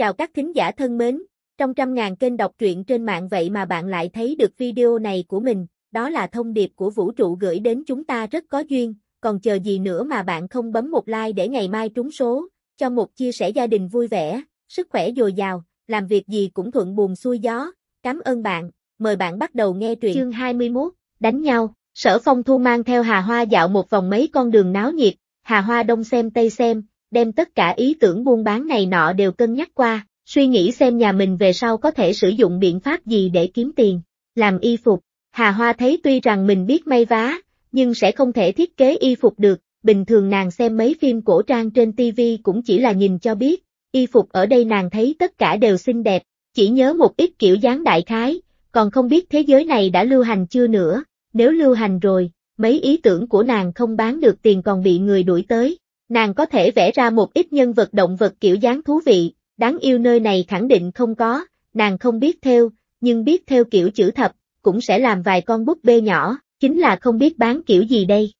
Chào các thính giả thân mến, trong trăm ngàn kênh đọc truyện trên mạng vậy mà bạn lại thấy được video này của mình, đó là thông điệp của vũ trụ gửi đến chúng ta rất có duyên, còn chờ gì nữa mà bạn không bấm một like để ngày mai trúng số, cho một chia sẻ gia đình vui vẻ, sức khỏe dồi dào, làm việc gì cũng thuận buồm xuôi gió, cảm ơn bạn, mời bạn bắt đầu nghe truyện. Chương 21, đánh nhau, sở phong thu mang theo Hà Hoa dạo một vòng mấy con đường náo nhiệt, Hà Hoa đông xem tây xem, đem tất cả ý tưởng buôn bán này nọ đều cân nhắc qua, suy nghĩ xem nhà mình về sau có thể sử dụng biện pháp gì để kiếm tiền, làm y phục. Hà Hoa thấy tuy rằng mình biết may vá, nhưng sẽ không thể thiết kế y phục được, bình thường nàng xem mấy phim cổ trang trên TV cũng chỉ là nhìn cho biết, y phục ở đây nàng thấy tất cả đều xinh đẹp, chỉ nhớ một ít kiểu dáng đại khái, còn không biết thế giới này đã lưu hành chưa nữa, nếu lưu hành rồi, mấy ý tưởng của nàng không bán được tiền còn bị người đuổi tới, nàng có thể vẽ ra một ít nhân vật động vật kiểu dáng thú vị, đáng yêu nơi này khẳng định không có, nàng không biết theo, nhưng biết theo kiểu chữ thập, cũng sẽ làm vài con búp bê nhỏ, chính là không biết bán kiểu gì đây.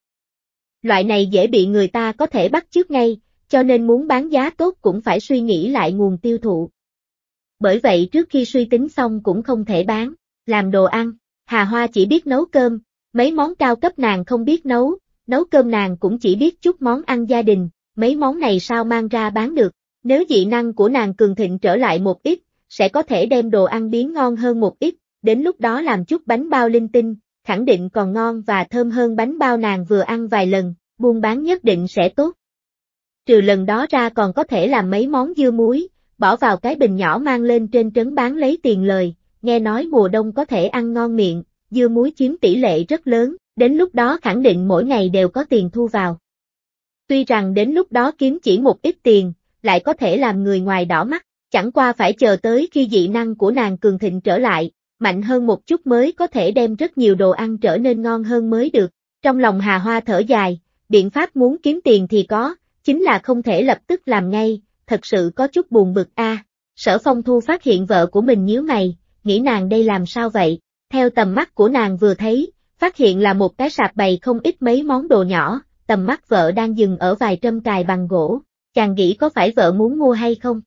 Loại này dễ bị người ta có thể bắt trước ngay, cho nên muốn bán giá tốt cũng phải suy nghĩ lại nguồn tiêu thụ. Bởi vậy trước khi suy tính xong cũng không thể bán, làm đồ ăn, Hà Hoa chỉ biết nấu cơm, mấy món cao cấp nàng không biết nấu, nấu cơm nàng cũng chỉ biết chút món ăn gia đình, mấy món này sao mang ra bán được, nếu dị năng của nàng cường thịnh trở lại một ít, sẽ có thể đem đồ ăn biến ngon hơn một ít, đến lúc đó làm chút bánh bao linh tinh, khẳng định còn ngon và thơm hơn bánh bao nàng vừa ăn vài lần, buôn bán nhất định sẽ tốt. Trừ lần đó ra còn có thể làm mấy món dưa muối, bỏ vào cái bình nhỏ mang lên trên trấn bán lấy tiền lời, nghe nói mùa đông có thể ăn ngon miệng, dưa muối chiếm tỷ lệ rất lớn, đến lúc đó khẳng định mỗi ngày đều có tiền thu vào. Tuy rằng đến lúc đó kiếm chỉ một ít tiền, lại có thể làm người ngoài đỏ mắt, chẳng qua phải chờ tới khi dị năng của nàng cường thịnh trở lại, mạnh hơn một chút mới có thể đem rất nhiều đồ ăn trở nên ngon hơn mới được. Trong lòng Hà Hoa thở dài, biện pháp muốn kiếm tiền thì có, chính là không thể lập tức làm ngay, thật sự có chút buồn bực a. Sở Phong Thu phát hiện vợ của mình nhíu mày, nghĩ nàng đây làm sao vậy? Theo tầm mắt của nàng vừa thấy, Phát hiện là một cái sạp bày không ít mấy món đồ nhỏ, tầm mắt vợ đang dừng ở vài trâm cài bằng gỗ, chàng nghĩ có phải vợ muốn mua hay không?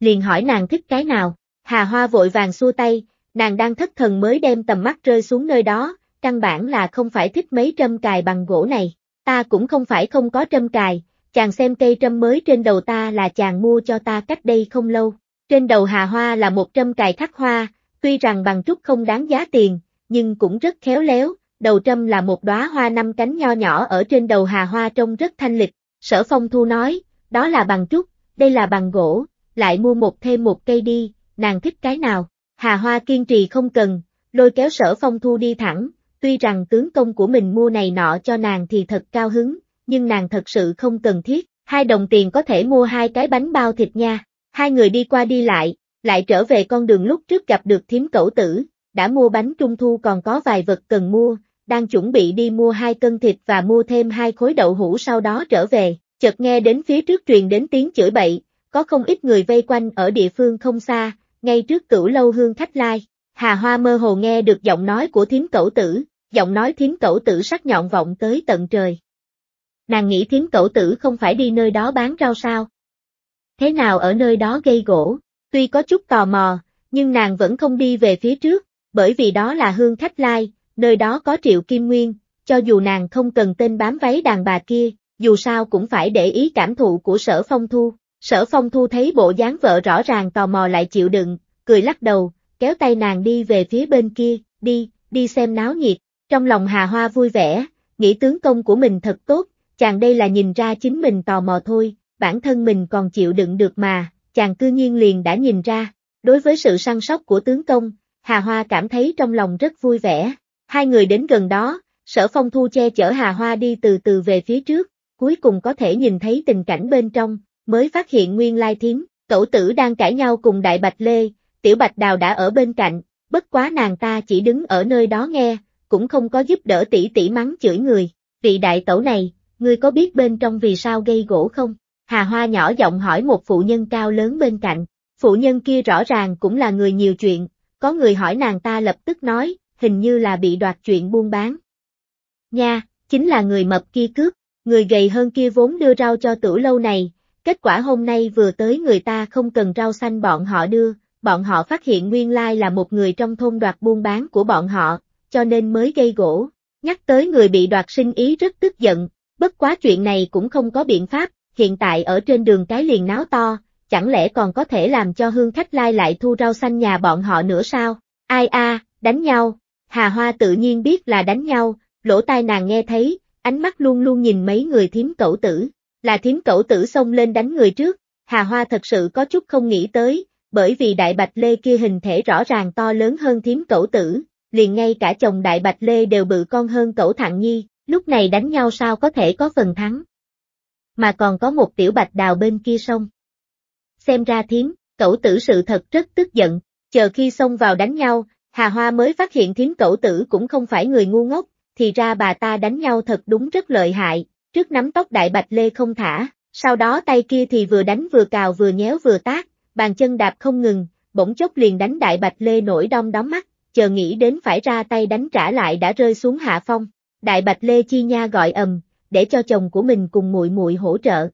Liền hỏi nàng thích cái nào, Hà Hoa vội vàng xua tay, nàng đang thất thần mới đem tầm mắt rơi xuống nơi đó, căn bản là không phải thích mấy trâm cài bằng gỗ này, ta cũng không phải không có trâm cài, chàng xem cây trâm mới trên đầu ta là chàng mua cho ta cách đây không lâu, trên đầu Hà Hoa là một trâm cài khắc hoa, tuy rằng bằng trúc không đáng giá tiền, nhưng cũng rất khéo léo, đầu trâm là một đóa hoa năm cánh nho nhỏ ở trên đầu hà hoa trông rất thanh lịch, sở phong thu nói, đó là bằng trúc, đây là bằng gỗ, lại mua một thêm một cây đi, nàng thích cái nào, hà hoa kiên trì không cần, lôi kéo sở phong thu đi thẳng, tuy rằng tướng công của mình mua này nọ cho nàng thì thật cao hứng, nhưng nàng thật sự không cần thiết, hai đồng tiền có thể mua hai cái bánh bao thịt nha, hai người đi qua đi lại, lại trở về con đường lúc trước gặp được thiếm cẩu tử, đã mua bánh trung thu còn có vài vật cần mua, đang chuẩn bị đi mua hai cân thịt và mua thêm hai khối đậu hũ sau đó trở về, chợt nghe đến phía trước truyền đến tiếng chửi bậy, có không ít người vây quanh ở địa phương không xa, ngay trước cửu lâu hương khách lai, Hà Hoa mơ hồ nghe được giọng nói của thiếm cẩu tử, giọng nói thiếm cẩu tử sắc nhọn vọng tới tận trời. Nàng nghĩ thiếm cẩu tử không phải đi nơi đó bán rau sao? Thế nào ở nơi đó gây gỗ? Tuy có chút tò mò, nhưng nàng vẫn không đi về phía trước, bởi vì đó là hương khách lai, nơi đó có triệu kim nguyên, cho dù nàng không cần tên bám váy đàn bà kia, dù sao cũng phải để ý cảm thụ của sở phong thu. Sở phong thu thấy bộ dáng vợ rõ ràng tò mò lại chịu đựng, cười lắc đầu, kéo tay nàng đi về phía bên kia, đi, đi xem náo nhiệt, trong lòng hà hoa vui vẻ, nghĩ tướng công của mình thật tốt, chàng đây là nhìn ra chính mình tò mò thôi, bản thân mình còn chịu đựng được mà, chàng cư nhiên liền đã nhìn ra, đối với sự săn sóc của tướng công, Hà Hoa cảm thấy trong lòng rất vui vẻ. Hai người đến gần đó, sở phong thu che chở Hà Hoa đi từ từ về phía trước, cuối cùng có thể nhìn thấy tình cảnh bên trong, mới phát hiện nguyên lai thiếm, cậu tử đang cãi nhau cùng đại bạch lê, tiểu bạch đào đã ở bên cạnh, bất quá nàng ta chỉ đứng ở nơi đó nghe, cũng không có giúp đỡ tỷ tỷ mắng chửi người, vị đại tẩu này, ngươi có biết bên trong vì sao gây gỗ không? Hà Hoa nhỏ giọng hỏi một phụ nhân cao lớn bên cạnh, phụ nhân kia rõ ràng cũng là người nhiều chuyện, có người hỏi nàng ta lập tức nói, hình như là bị đoạt chuyện buôn bán. Nha, chính là người mập kia cướp, người gầy hơn kia vốn đưa rau cho tử lâu này, kết quả hôm nay vừa tới người ta không cần rau xanh bọn họ đưa, bọn họ phát hiện nguyên lai là một người trong thôn đoạt buôn bán của bọn họ, cho nên mới gây gỗ. Nhắc tới người bị đoạt sinh ý rất tức giận, bất quá chuyện này cũng không có biện pháp, hiện tại ở trên đường cái liền náo to, chẳng lẽ còn có thể làm cho hương khách lai lại thu rau xanh nhà bọn họ nữa sao? Ai a, đánh nhau. Hà Hoa tự nhiên biết là đánh nhau, lỗ tai nàng nghe thấy, ánh mắt luôn luôn nhìn mấy người thím cẩu tử. Là thím cẩu tử xông lên đánh người trước, Hà Hoa thật sự có chút không nghĩ tới, bởi vì đại bạch lê kia hình thể rõ ràng to lớn hơn thím cẩu tử, liền ngay cả chồng đại bạch lê đều bự con hơn cẩu thạng nhi, lúc này đánh nhau sao có thể có phần thắng. Mà còn có một tiểu bạch đào bên kia sông, xem ra thiếm, cẩu tử sự thật rất tức giận, chờ khi xông vào đánh nhau, Hà Hoa mới phát hiện thiếm cẩu tử cũng không phải người ngu ngốc, thì ra bà ta đánh nhau thật đúng rất lợi hại, trước nắm tóc đại bạch lê không thả, sau đó tay kia thì vừa đánh vừa cào vừa nhéo vừa tác, bàn chân đạp không ngừng, bỗng chốc liền đánh đại bạch lê nổi đom đóm mắt, chờ nghĩ đến phải ra tay đánh trả lại đã rơi xuống hạ phong. Đại Bạch Lê Chi Nha gọi ầm, để cho chồng của mình cùng muội muội hỗ trợ,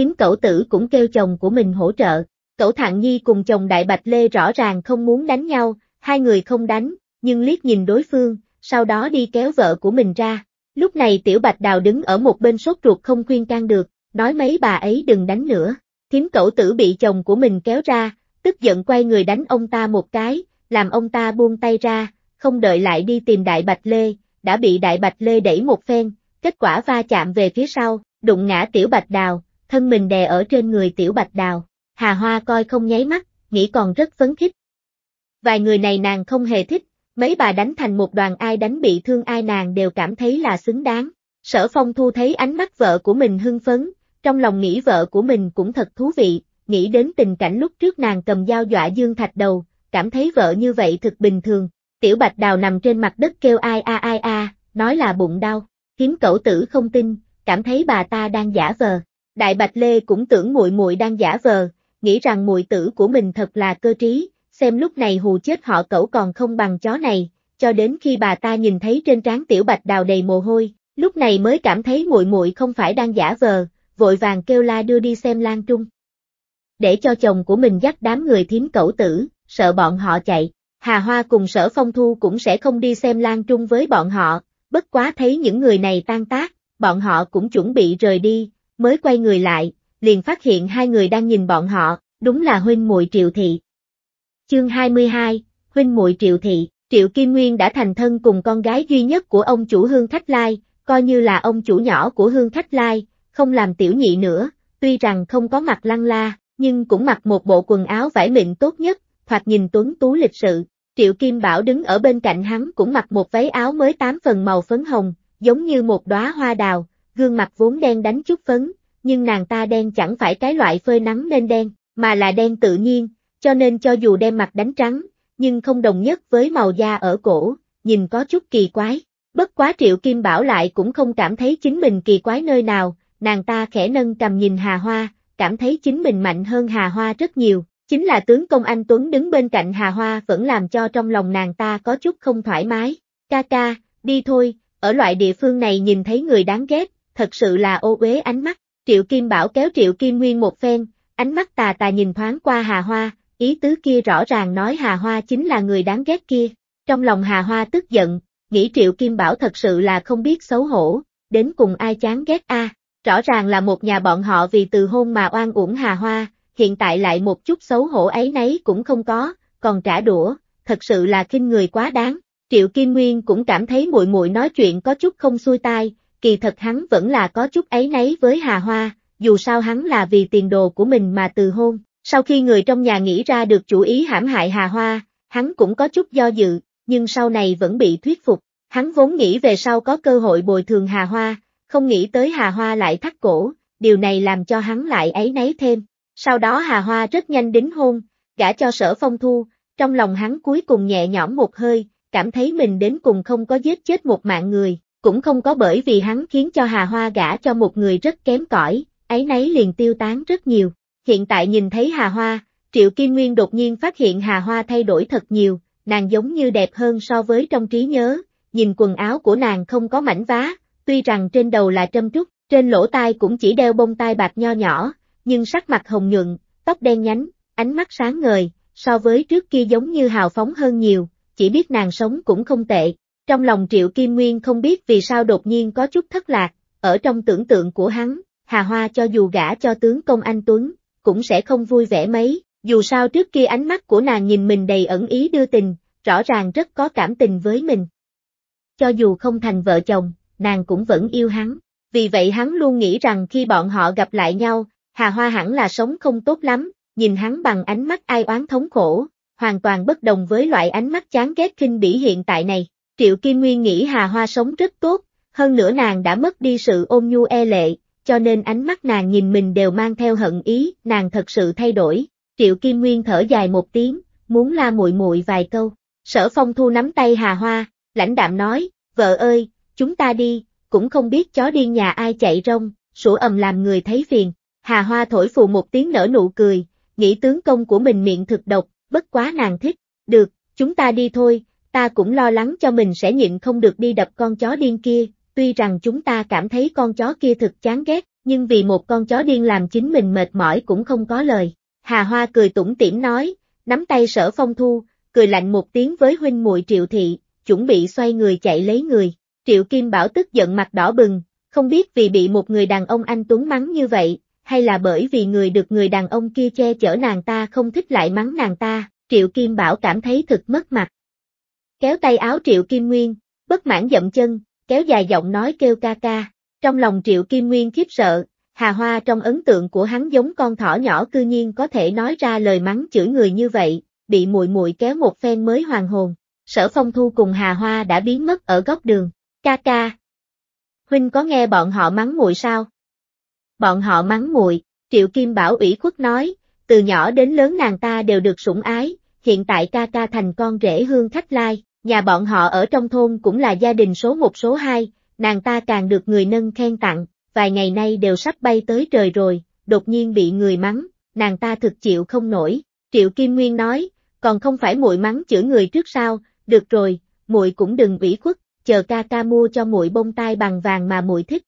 kiếm cẩu tử cũng kêu chồng của mình hỗ trợ. Cẩu Thạng Nhi cùng chồng Đại Bạch Lê rõ ràng không muốn đánh nhau, hai người không đánh, nhưng liếc nhìn đối phương, sau đó đi kéo vợ của mình ra. Lúc này Tiểu Bạch Đào đứng ở một bên sốt ruột không khuyên can được, nói mấy bà ấy đừng đánh nữa. Thiếm cẩu tử bị chồng của mình kéo ra, tức giận quay người đánh ông ta một cái, làm ông ta buông tay ra, không đợi lại đi tìm Đại Bạch Lê, đã bị Đại Bạch Lê đẩy một phen, kết quả va chạm về phía sau, đụng ngã Tiểu Bạch Đào, thân mình đè ở trên người tiểu bạch đào, hà hoa coi không nháy mắt, nghĩ còn rất phấn khích. Vài người này nàng không hề thích, mấy bà đánh thành một đoàn ai đánh bị thương ai nàng đều cảm thấy là xứng đáng. Sở phong thu thấy ánh mắt vợ của mình hưng phấn, trong lòng nghĩ vợ của mình cũng thật thú vị, nghĩ đến tình cảnh lúc trước nàng cầm dao dọa dương thạch đầu, cảm thấy vợ như vậy thực bình thường. Tiểu bạch đào nằm trên mặt đất kêu ai a ai a, nói là bụng đau, kiếm cẩu tử không tin, cảm thấy bà ta đang giả vờ. Đại Bạch Lê cũng tưởng muội muội đang giả vờ, nghĩ rằng muội tử của mình thật là cơ trí, xem lúc này hù chết họ cẩu còn không bằng chó này, cho đến khi bà ta nhìn thấy trên trán tiểu Bạch đào đầy mồ hôi, lúc này mới cảm thấy muội muội không phải đang giả vờ, vội vàng kêu la đưa đi xem Lan Trung. Để cho chồng của mình dắt đám người thím cẩu tử, sợ bọn họ chạy, Hà Hoa cùng sở phong thu cũng sẽ không đi xem Lan Trung với bọn họ, bất quá thấy những người này tan tác, bọn họ cũng chuẩn bị rời đi, mới quay người lại, liền phát hiện hai người đang nhìn bọn họ, đúng là huynh muội Triệu thị. Chương 22, huynh muội Triệu thị, Triệu Kim Nguyên đã thành thân cùng con gái duy nhất của ông chủ Hương Khách Lai, coi như là ông chủ nhỏ của Hương Khách Lai, không làm tiểu nhị nữa, tuy rằng không có mặt lăng la, nhưng cũng mặc một bộ quần áo vải mịn tốt nhất, thoạt nhìn tuấn tú lịch sự. Triệu Kim Bảo đứng ở bên cạnh hắn cũng mặc một váy áo mới tám phần màu phấn hồng, giống như một đóa hoa đào, gương mặt vốn đen đánh chút phấn, nhưng nàng ta đen chẳng phải cái loại phơi nắng nên đen, mà là đen tự nhiên, cho nên cho dù đem mặt đánh trắng, nhưng không đồng nhất với màu da ở cổ, nhìn có chút kỳ quái. Bất quá Triệu Kim Bảo lại cũng không cảm thấy chính mình kỳ quái nơi nào, nàng ta khẽ nâng cầm nhìn Hà Hoa, cảm thấy chính mình mạnh hơn Hà Hoa rất nhiều, chính là tướng công anh Tuấn đứng bên cạnh Hà Hoa vẫn làm cho trong lòng nàng ta có chút không thoải mái. Ca ca, đi thôi, ở loại địa phương này nhìn thấy người đáng ghét, thật sự là ô uế ánh mắt, Triệu Kim Bảo kéo Triệu Kim Nguyên một phen, ánh mắt tà tà nhìn thoáng qua Hà Hoa, ý tứ kia rõ ràng nói Hà Hoa chính là người đáng ghét kia, trong lòng Hà Hoa tức giận, nghĩ Triệu Kim Bảo thật sự là không biết xấu hổ, đến cùng ai chán ghét a rõ ràng là một nhà bọn họ vì từ hôn mà oan uổng Hà Hoa, hiện tại lại một chút xấu hổ ấy nấy cũng không có, còn trả đũa, thật sự là kinh người quá đáng. Triệu Kim Nguyên cũng cảm thấy muội muội nói chuyện có chút không xuôi tai, kỳ thật hắn vẫn là có chút ấy nấy với Hà Hoa, dù sao hắn là vì tiền đồ của mình mà từ hôn. Sau khi người trong nhà nghĩ ra được chủ ý hãm hại Hà Hoa, hắn cũng có chút do dự, nhưng sau này vẫn bị thuyết phục. Hắn vốn nghĩ về sau có cơ hội bồi thường Hà Hoa, không nghĩ tới Hà Hoa lại thắt cổ, điều này làm cho hắn lại ấy nấy thêm. Sau đó Hà Hoa rất nhanh đính hôn, gả cho sở phong thu, trong lòng hắn cuối cùng nhẹ nhõm một hơi, cảm thấy mình đến cùng không có giết chết một mạng người, cũng không có bởi vì hắn khiến cho Hà Hoa gả cho một người rất kém cỏi, ấy nấy liền tiêu tán rất nhiều. Hiện tại nhìn thấy Hà Hoa, Triệu Kim Nguyên đột nhiên phát hiện Hà Hoa thay đổi thật nhiều, nàng giống như đẹp hơn so với trong trí nhớ, nhìn quần áo của nàng không có mảnh vá, tuy rằng trên đầu là trâm trúc, trên lỗ tai cũng chỉ đeo bông tai bạc nho nhỏ, nhưng sắc mặt hồng nhuận, tóc đen nhánh, ánh mắt sáng ngời, so với trước kia giống như hào phóng hơn nhiều, chỉ biết nàng sống cũng không tệ. Trong lòng Triệu Kim Nguyên không biết vì sao đột nhiên có chút thất lạc, ở trong tưởng tượng của hắn, Hà Hoa cho dù gả cho tướng công anh Tuấn, cũng sẽ không vui vẻ mấy, dù sao trước kia ánh mắt của nàng nhìn mình đầy ẩn ý đưa tình, rõ ràng rất có cảm tình với mình. Cho dù không thành vợ chồng, nàng cũng vẫn yêu hắn, vì vậy hắn luôn nghĩ rằng khi bọn họ gặp lại nhau, Hà Hoa hẳn là sống không tốt lắm, nhìn hắn bằng ánh mắt ai oán thống khổ, hoàn toàn bất đồng với loại ánh mắt chán ghét kinh bỉ hiện tại này. Triệu Kim Nguyên nghĩ Hà Hoa sống rất tốt, hơn nữa nàng đã mất đi sự ôn nhu e lệ, cho nên ánh mắt nàng nhìn mình đều mang theo hận ý, nàng thật sự thay đổi. Triệu Kim Nguyên thở dài một tiếng, muốn la muội muội vài câu. Sở Phong Thu nắm tay Hà Hoa, lãnh đạm nói, vợ ơi, chúng ta đi, cũng không biết chó điên nhà ai chạy rong, sủa ầm làm người thấy phiền. Hà Hoa thổi phù một tiếng nở nụ cười, nghĩ tướng công của mình miệng thực độc, bất quá nàng thích. Được, chúng ta đi thôi, ta cũng lo lắng cho mình sẽ nhịn không được đi đập con chó điên kia, tuy rằng chúng ta cảm thấy con chó kia thực chán ghét, nhưng vì một con chó điên làm chính mình mệt mỏi cũng không có lời. Hà Hoa cười tủm tỉm nói, nắm tay sở phong thu, cười lạnh một tiếng với huynh muội triệu thị, chuẩn bị xoay người chạy lấy người. Triệu Kim Bảo tức giận mặt đỏ bừng, không biết vì bị một người đàn ông anh tuấn mắng như vậy, hay là bởi vì người được người đàn ông kia che chở nàng ta không thích lại mắng nàng ta, Triệu Kim Bảo cảm thấy thực mất mặt kéo tay áo Triệu Kim Nguyên, bất mãn dậm chân, kéo dài giọng nói kêu ca ca. Trong lòng Triệu Kim Nguyên khiếp sợ, Hà Hoa trong ấn tượng của hắn giống con thỏ nhỏ cư nhiên có thể nói ra lời mắng chửi người như vậy, bị muội muội kéo một phen mới hoàn hồn. Sở Phong Thu cùng Hà Hoa đã biến mất ở góc đường. Ca ca. Huynh có nghe bọn họ mắng muội sao? Bọn họ mắng muội, Triệu Kim Bảo ủy khuất nói, từ nhỏ đến lớn nàng ta đều được sủng ái, hiện tại ca ca thành con rể hương khách lai, Nhà bọn họ ở trong thôn cũng là gia đình số một số hai, nàng ta càng được người nâng khen tặng, vài ngày nay đều sắp bay tới trời rồi, đột nhiên bị người mắng, nàng ta thực chịu không nổi. Triệu Kim Nguyên nói, còn không phải muội mắng chửi người trước sao, được rồi, muội cũng đừng ủy khuất, chờ ca ca mua cho muội bông tai bằng vàng mà muội thích.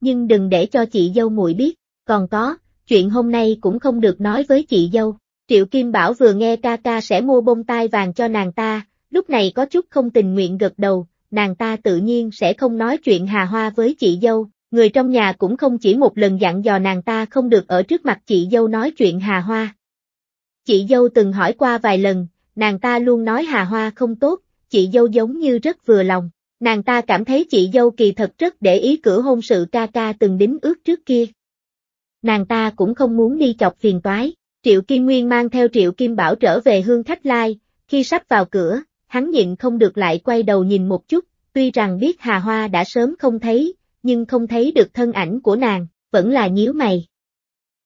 Nhưng đừng để cho chị dâu muội biết, còn có, chuyện hôm nay cũng không được nói với chị dâu. Triệu Kim Bảo vừa nghe ca ca sẽ mua bông tai vàng cho nàng ta, lúc này có chút không tình nguyện gật đầu, nàng ta tự nhiên sẽ không nói chuyện hà hoa với chị dâu, người trong nhà cũng không chỉ một lần dặn dò nàng ta không được ở trước mặt chị dâu nói chuyện hà hoa. Chị dâu từng hỏi qua vài lần, nàng ta luôn nói hà hoa không tốt, chị dâu giống như rất vừa lòng, nàng ta cảm thấy chị dâu kỳ thật rất để ý cửa hôn sự ca ca từng đính ước trước kia. Nàng ta cũng không muốn đi chọc phiền toái, Triệu Kim Nguyên mang theo Triệu Kim Bảo trở về Hương Khách Lai, khi sắp vào cửa, hắn nhịn không được lại quay đầu nhìn một chút, tuy rằng biết Hà Hoa đã sớm không thấy, nhưng không thấy được thân ảnh của nàng, vẫn là nhíu mày.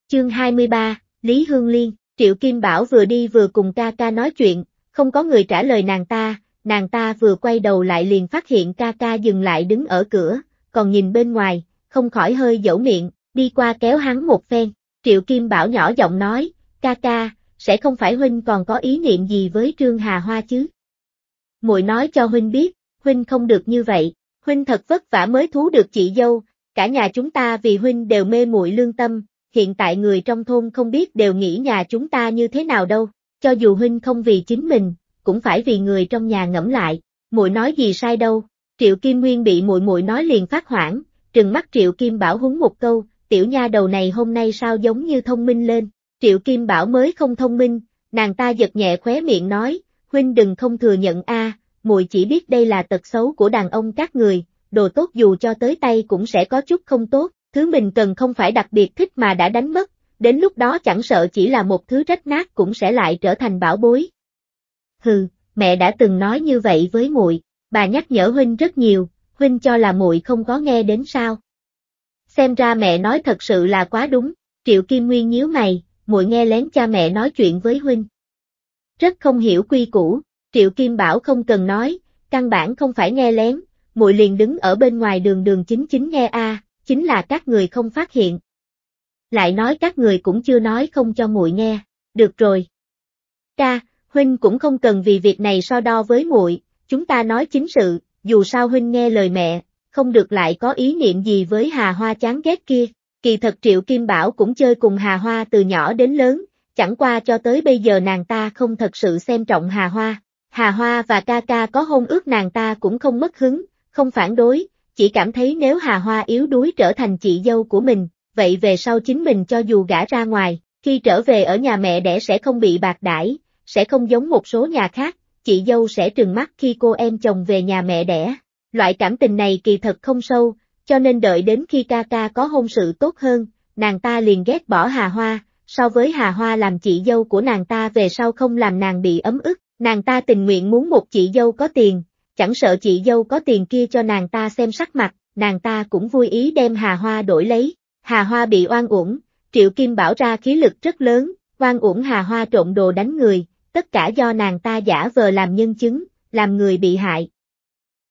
Chương 23, Lý Hương Liên, Triệu Kim Bảo vừa đi vừa cùng ca ca nói chuyện, không có người trả lời nàng ta, nàng ta vừa quay đầu lại liền phát hiện ca ca dừng lại đứng ở cửa, còn nhìn bên ngoài, không khỏi hơi dẫu miệng, đi qua kéo hắn một phen, Triệu Kim Bảo nhỏ giọng nói, ca ca, sẽ không phải huynh còn có ý niệm gì với Trương Hà Hoa chứ? muội nói cho huynh biết, huynh không được như vậy, huynh thật vất vả mới thú được chị dâu, cả nhà chúng ta vì huynh đều mê muội lương tâm, hiện tại người trong thôn không biết đều nghĩ nhà chúng ta như thế nào đâu, cho dù huynh không vì chính mình, cũng phải vì người trong nhà ngẫm lại, muội nói gì sai đâu. Triệu Kim Nguyên bị muội muội nói liền phát hoảng, trừng mắt Triệu Kim Bảo húng một câu, tiểu nha đầu này hôm nay sao giống như thông minh lên. Triệu Kim Bảo mới không thông minh, nàng ta giật nhẹ khóe miệng nói, huynh đừng không thừa nhận a, muội chỉ biết đây là tật xấu của đàn ông các người, đồ tốt dù cho tới tay cũng sẽ có chút không tốt, thứ mình cần không phải đặc biệt thích mà đã đánh mất, đến lúc đó chẳng sợ chỉ là một thứ rách nát cũng sẽ lại trở thành bảo bối. Hừ, mẹ đã từng nói như vậy với muội, bà nhắc nhở huynh rất nhiều, huynh cho là muội không có nghe đến sao? Xem ra mẹ nói thật sự là quá đúng, Triệu Kim Nguyên nhíu mày, muội nghe lén cha mẹ nói chuyện với huynh, rất không hiểu quy củ, Triệu Kim Bảo không cần nói, căn bản không phải nghe lén, muội liền đứng ở bên ngoài đường đường chính chính nghe a, chính là các người không phát hiện. Lại nói các người cũng chưa nói không cho muội nghe, được rồi. Ca, huynh cũng không cần vì việc này so đo với muội, chúng ta nói chính sự, dù sao huynh nghe lời mẹ, không được lại có ý niệm gì với Hà Hoa chán ghét kia. Kỳ thật Triệu Kim Bảo cũng chơi cùng Hà Hoa từ nhỏ đến lớn, chẳng qua cho tới bây giờ nàng ta không thật sự xem trọng Hà Hoa. Hà Hoa và ca ca có hôn ước nàng ta cũng không mất hứng, không phản đối, chỉ cảm thấy nếu Hà Hoa yếu đuối trở thành chị dâu của mình, vậy về sau chính mình cho dù gả ra ngoài, khi trở về ở nhà mẹ đẻ sẽ không bị bạc đãi, sẽ không giống một số nhà khác, chị dâu sẽ trừng mắt khi cô em chồng về nhà mẹ đẻ. Loại cảm tình này kỳ thật không sâu, cho nên đợi đến khi ca ca có hôn sự tốt hơn, nàng ta liền ghét bỏ Hà Hoa, so với Hà Hoa làm chị dâu của nàng ta về sau không làm nàng bị ấm ức, nàng ta tình nguyện muốn một chị dâu có tiền, chẳng sợ chị dâu có tiền kia cho nàng ta xem sắc mặt, nàng ta cũng vui ý đem Hà Hoa đổi lấy. Hà Hoa bị oan uổng, Triệu Kim bảo ra khí lực rất lớn, oan uổng Hà Hoa trộn đồ đánh người, tất cả do nàng ta giả vờ làm nhân chứng, làm người bị hại.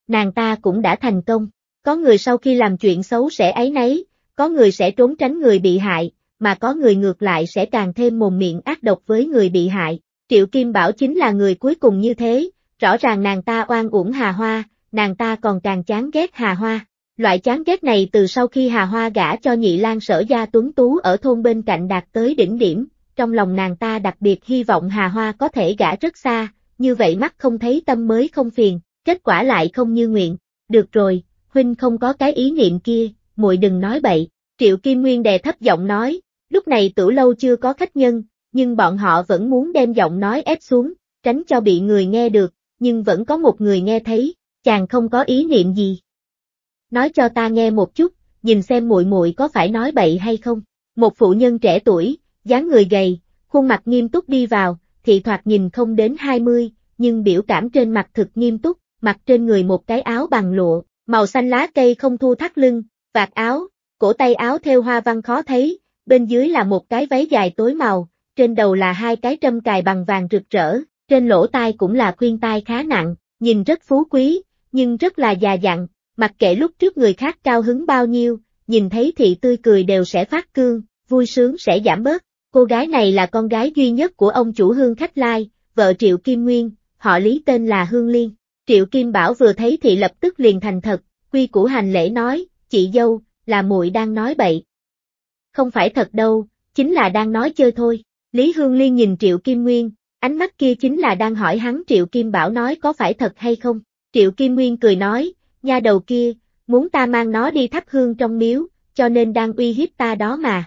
Nàng ta cũng đã thành công, có người sau khi làm chuyện xấu sẽ ấy nấy, có người sẽ trốn tránh người bị hại, mà có người ngược lại sẽ càng thêm mồm miệng ác độc với người bị hại. Triệu Kim Bảo chính là người cuối cùng như thế, rõ ràng nàng ta oan uổng Hà Hoa, nàng ta còn càng chán ghét Hà Hoa. Loại chán ghét này từ sau khi Hà Hoa gả cho Nhị Lan sở gia tuấn tú ở thôn bên cạnh đạt tới đỉnh điểm, trong lòng nàng ta đặc biệt hy vọng Hà Hoa có thể gả rất xa, như vậy mắt không thấy tâm mới không phiền, kết quả lại không như nguyện. Được rồi, huynh không có cái ý niệm kia, muội đừng nói bậy. Triệu Kim Nguyên đè thấp giọng nói, Lúc này tử lâu chưa có khách nhân, nhưng bọn họ vẫn muốn đem giọng nói ép xuống, tránh cho bị người nghe được, nhưng vẫn có một người nghe thấy, chàng không có ý niệm gì. Nói cho ta nghe một chút, nhìn xem muội muội có phải nói bậy hay không. Một phụ nhân trẻ tuổi, dáng người gầy, khuôn mặt nghiêm túc đi vào, thị thoạt nhìn không đến 20, nhưng biểu cảm trên mặt thực nghiêm túc, mặc trên người một cái áo bằng lụa, màu xanh lá cây không thu thắt lưng, vạt áo, cổ tay áo theo hoa văn khó thấy, bên dưới là một cái váy dài tối màu, trên đầu là hai cái trâm cài bằng vàng rực rỡ, trên lỗ tai cũng là khuyên tai khá nặng, nhìn rất phú quý, nhưng rất là già dặn, mặc kệ lúc trước người khác cao hứng bao nhiêu, nhìn thấy thị tươi cười đều sẽ phát cương, vui sướng sẽ giảm bớt. Cô gái này là con gái duy nhất của ông chủ Hương Khách Lai, vợ Triệu Kim Nguyên, họ lý tên là Hương Liên. Triệu Kim Bảo vừa thấy thì lập tức liền thành thật, quy củ hành lễ nói, chị dâu, là muội đang nói bậy không phải thật đâu, chính là đang nói chơi thôi. Lý Hương Liên nhìn Triệu Kim Nguyên, ánh mắt kia chính là đang hỏi hắn Triệu Kim Bảo nói có phải thật hay không. Triệu Kim Nguyên cười nói, nha đầu kia, muốn ta mang nó đi thắp hương trong miếu, cho nên đang uy hiếp ta đó mà.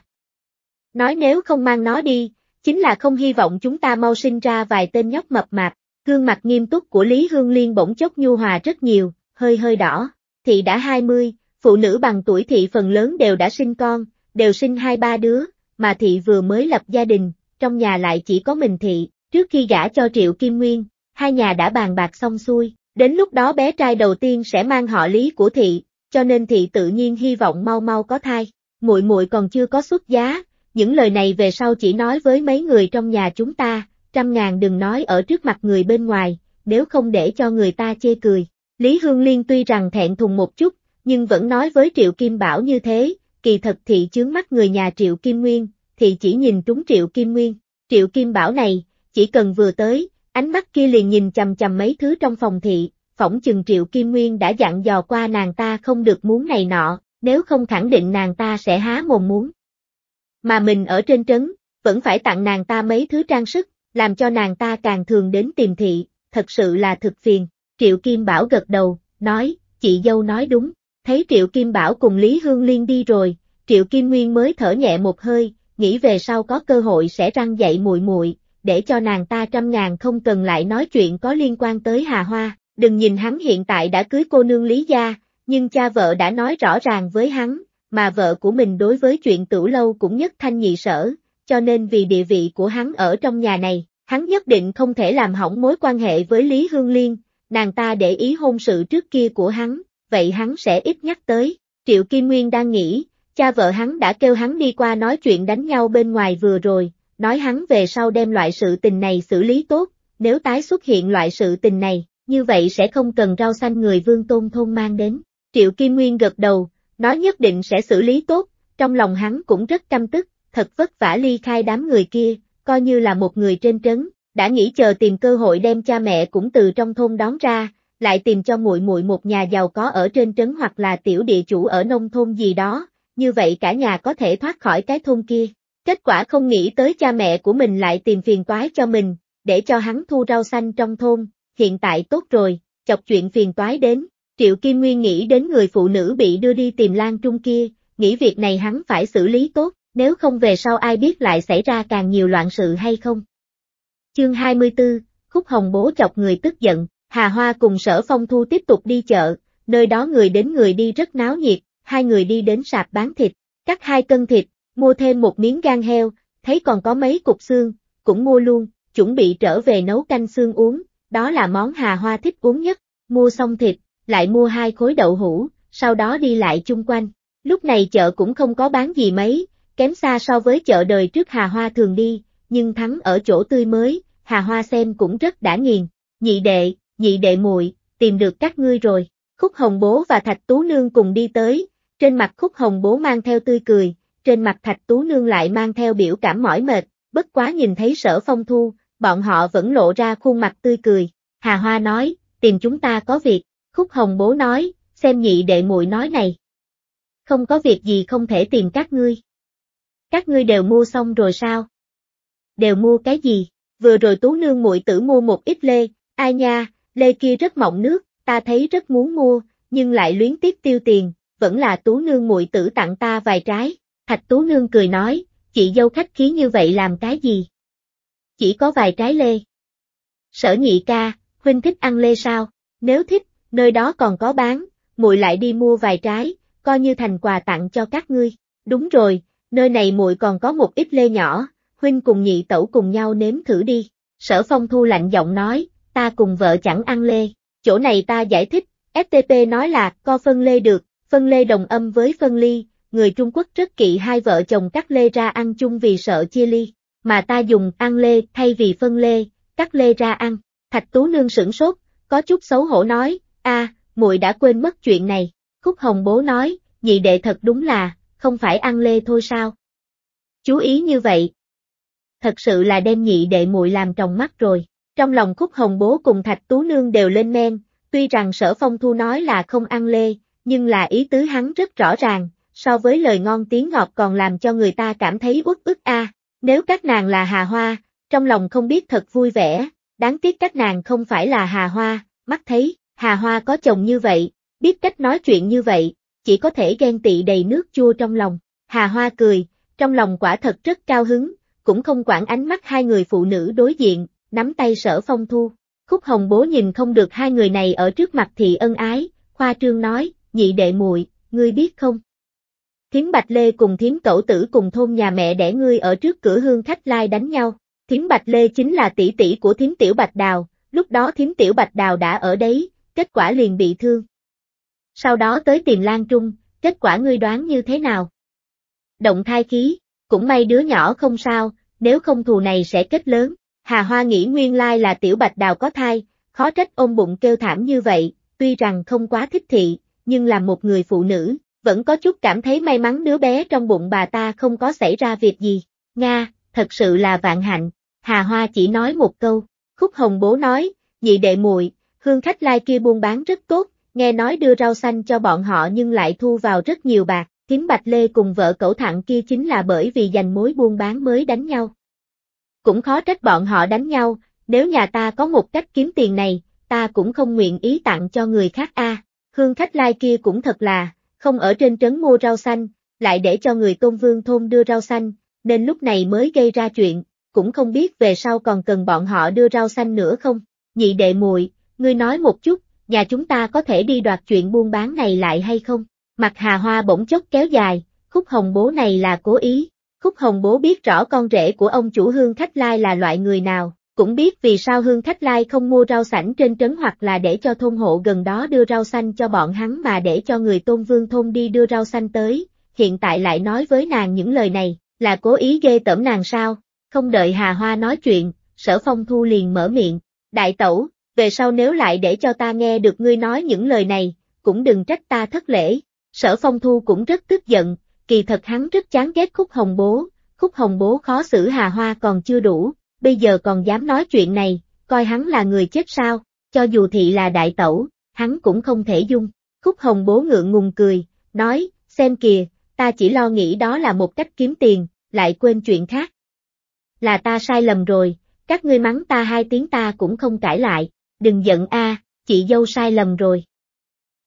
Nói nếu không mang nó đi, chính là không hy vọng chúng ta mau sinh ra vài tên nhóc mập mạp. Gương mặt nghiêm túc của Lý Hương Liên bỗng chốc nhu hòa rất nhiều, hơi hơi đỏ. Thị đã 20, phụ nữ bằng tuổi thị phần lớn đều đã sinh con, đều sinh hai ba đứa, mà thị vừa mới lập gia đình, trong nhà lại chỉ có mình thị, trước khi gả cho Triệu Kim Nguyên, hai nhà đã bàn bạc xong xuôi, đến lúc đó bé trai đầu tiên sẽ mang họ lý của thị, cho nên thị tự nhiên hy vọng mau mau có thai, muội muội còn chưa có xuất giá, những lời này về sau chỉ nói với mấy người trong nhà chúng ta, trăm ngàn đừng nói ở trước mặt người bên ngoài, nếu không để cho người ta chê cười. Lý Hương Liên tuy rằng thẹn thùng một chút, nhưng vẫn nói với Triệu Kim Bảo như thế, kỳ thật thị chướng mắt người nhà Triệu Kim Nguyên, thì chỉ nhìn trúng Triệu Kim Nguyên. Triệu Kim Bảo này, chỉ cần vừa tới, ánh mắt kia liền nhìn chầm chầm mấy thứ trong phòng thị, phỏng chừng Triệu Kim Nguyên đã dặn dò qua nàng ta không được muốn này nọ, nếu không khẳng định nàng ta sẽ há mồm muốn. Mà mình ở trên trấn, vẫn phải tặng nàng ta mấy thứ trang sức, làm cho nàng ta càng thường đến tìm thị, thật sự là thực phiền. Triệu Kim Bảo gật đầu, nói, chị dâu nói đúng. Thấy Triệu Kim Bảo cùng Lý Hương Liên đi rồi, Triệu Kim Nguyên mới thở nhẹ một hơi, nghĩ về sau có cơ hội sẽ răng dậy muội muội, để cho nàng ta trăm ngàn không cần lại nói chuyện có liên quan tới Hà Hoa. Đừng nhìn hắn hiện tại đã cưới cô nương Lý Gia, nhưng cha vợ đã nói rõ ràng với hắn, mà vợ của mình đối với chuyện tử lâu cũng nhất thanh nhị sở, cho nên vì địa vị của hắn ở trong nhà này, hắn nhất định không thể làm hỏng mối quan hệ với Lý Hương Liên, nàng ta để ý hôn sự trước kia của hắn, vậy hắn sẽ ít nhắc tới. Triệu Kim Nguyên đang nghĩ, cha vợ hắn đã kêu hắn đi qua nói chuyện đánh nhau bên ngoài vừa rồi, nói hắn về sau đem loại sự tình này xử lý tốt, nếu tái xuất hiện loại sự tình này, như vậy sẽ không cần rau xanh người vương tôn thôn mang đến. Triệu Kim Nguyên gật đầu, nói nhất định sẽ xử lý tốt, trong lòng hắn cũng rất căm tức, thật vất vả ly khai đám người kia, coi như là một người trên trấn, đã nghĩ chờ tìm cơ hội đem cha mẹ cũng từ trong thôn đón ra, lại tìm cho muội muội một nhà giàu có ở trên trấn hoặc là tiểu địa chủ ở nông thôn gì đó, như vậy cả nhà có thể thoát khỏi cái thôn kia. Kết quả không nghĩ tới cha mẹ của mình lại tìm phiền toái cho mình, để cho hắn thu rau xanh trong thôn, hiện tại tốt rồi, chọc chuyện phiền toái đến. Triệu Kim Nguyên nghĩ đến người phụ nữ bị đưa đi tìm Lan Trung kia, nghĩ việc này hắn phải xử lý tốt, nếu không về sau ai biết lại xảy ra càng nhiều loạn sự hay không. Chương 24, Khúc Hồng Bố chọc người tức giận, Hà Hoa cùng sở phong thu tiếp tục đi chợ, nơi đó người đến người đi rất náo nhiệt, hai người đi đến sạp bán thịt, cắt hai cân thịt, mua thêm một miếng gan heo, thấy còn có mấy cục xương, cũng mua luôn, chuẩn bị trở về nấu canh xương uống, đó là món Hà Hoa thích uống nhất, mua xong thịt, lại mua hai khối đậu hũ, sau đó đi lại chung quanh. Lúc này chợ cũng không có bán gì mấy, kém xa so với chợ đời trước Hà Hoa thường đi, nhưng thắng ở chỗ tươi mới, Hà Hoa xem cũng rất đã nghiền. Nhị đệ, nhị đệ muội, tìm được các ngươi rồi. Khúc Hồng Bố và Thạch Tú Nương cùng đi tới, trên mặt Khúc Hồng Bố mang theo tươi cười, trên mặt Thạch Tú Nương lại mang theo biểu cảm mỏi mệt, bất quá nhìn thấy sở phong thu, bọn họ vẫn lộ ra khuôn mặt tươi cười. Hà Hoa nói, tìm chúng ta có việc, Khúc Hồng Bố nói, xem nhị đệ muội nói này. Không có việc gì không thể tìm các ngươi. Các ngươi đều mua xong rồi sao? Đều mua cái gì? Vừa rồi Tú Nương muội tử mua một ít lê, ai nha, lê kia rất mọng nước, ta thấy rất muốn mua, nhưng lại luyến tiếc tiêu tiền, vẫn là tú nương muội tử tặng ta vài trái. Thạch tú nương cười nói, chị dâu khách khí như vậy làm cái gì? Chỉ có vài trái lê. Sở nhị ca, huynh thích ăn lê sao? Nếu thích, nơi đó còn có bán, muội lại đi mua vài trái, coi như thành quà tặng cho các ngươi. Đúng rồi, nơi này muội còn có một ít lê nhỏ, huynh cùng nhị tẩu cùng nhau nếm thử đi. Sở phong thu lạnh giọng nói, ta cùng vợ chẳng ăn lê. Chỗ này ta giải thích, FTP nói là co phân lê được, phân lê đồng âm với phân ly, người Trung Quốc rất kỵ hai vợ chồng cắt lê ra ăn chung vì sợ chia ly, mà ta dùng ăn lê thay vì phân lê, cắt lê ra ăn. Thạch Tú Nương sửng sốt, có chút xấu hổ nói, a, à, muội đã quên mất chuyện này. Khúc Hồng Bố nói, nhị đệ thật đúng là, không phải ăn lê thôi sao? Chú ý như vậy. Thật sự là đem nhị đệ muội làm tròng mắt rồi. Trong lòng Khúc Hồng Bố cùng Thạch Tú Nương đều lên men, tuy rằng sở phong thu nói là không ăn lê, nhưng là ý tứ hắn rất rõ ràng, so với lời ngon tiếng ngọt còn làm cho người ta cảm thấy uất ức a. Nếu các nàng là Hà Hoa, trong lòng không biết thật vui vẻ, đáng tiếc các nàng không phải là Hà Hoa, mắt thấy, Hà Hoa có chồng như vậy, biết cách nói chuyện như vậy, chỉ có thể ghen tị đầy nước chua trong lòng. Hà Hoa cười, trong lòng quả thật rất cao hứng, cũng không quản ánh mắt hai người phụ nữ đối diện, nắm tay sở phong thu. Khúc hồng bố nhìn không được hai người này ở trước mặt thì ân ái, khoa trương nói, nhị đệ muội, ngươi biết không? Thiếm Bạch Lê cùng thiếm cẩu tử cùng thôn nhà mẹ đẻ ngươi ở trước cửa hương khách lai đánh nhau. Thiếm Bạch Lê chính là tỷ tỷ của thiếm tiểu Bạch Đào, lúc đó thiếm tiểu Bạch Đào đã ở đấy, kết quả liền bị thương. Sau đó tới tìm Lan Trung, kết quả ngươi đoán như thế nào? Động thai khí, cũng may đứa nhỏ không sao, nếu không thù này sẽ kết lớn. Hà Hoa nghĩ nguyên lai là tiểu bạch đào có thai, khó trách ôm bụng kêu thảm như vậy, tuy rằng không quá thích thị, nhưng là một người phụ nữ, vẫn có chút cảm thấy may mắn đứa bé trong bụng bà ta không có xảy ra việc gì. Nga, thật sự là vạn hạnh, Hà Hoa chỉ nói một câu, khúc hồng bố nói, nhị đệ muội hương khách lai kia buôn bán rất tốt, nghe nói đưa rau xanh cho bọn họ nhưng lại thu vào rất nhiều bạc, Thiếm Bạch Lê cùng vợ cậu thẳng kia chính là bởi vì giành mối buôn bán mới đánh nhau. Cũng khó trách bọn họ đánh nhau, nếu nhà ta có một cách kiếm tiền này, ta cũng không nguyện ý tặng cho người khác a. hương khách lai kia cũng thật là, không ở trên trấn mua rau xanh, lại để cho người công vương thôn đưa rau xanh, nên lúc này mới gây ra chuyện, cũng không biết về sau còn cần bọn họ đưa rau xanh nữa không. Nhị đệ muội, ngươi nói một chút, nhà chúng ta có thể đi đoạt chuyện buôn bán này lại hay không? Mặt hà hoa bỗng chốc kéo dài, khúc hồng bố này là cố ý, Khúc Hồng Bố biết rõ con rể của ông chủ Hương Khách Lai là loại người nào, cũng biết vì sao Hương Khách Lai không mua rau sảnh trên trấn hoặc là để cho thôn hộ gần đó đưa rau xanh cho bọn hắn mà để cho người tôn vương thôn đi đưa rau xanh tới, hiện tại lại nói với nàng những lời này, là cố ý ghê tởm nàng sao, không đợi Hà Hoa nói chuyện, sở phong thu liền mở miệng, đại tẩu, về sau nếu lại để cho ta nghe được ngươi nói những lời này, cũng đừng trách ta thất lễ, sở phong thu cũng rất tức giận, kỳ thật hắn rất chán ghét khúc hồng bố, khúc hồng bố khó xử hà hoa còn chưa đủ, bây giờ còn dám nói chuyện này, coi hắn là người chết sao, cho dù thị là đại tẩu, hắn cũng không thể dung. Khúc hồng bố ngượng ngùng cười, nói, xem kìa, ta chỉ lo nghĩ đó là một cách kiếm tiền, lại quên chuyện khác. Là ta sai lầm rồi, các ngươi mắng ta hai tiếng ta cũng không cãi lại, đừng giận a, chị dâu sai lầm rồi.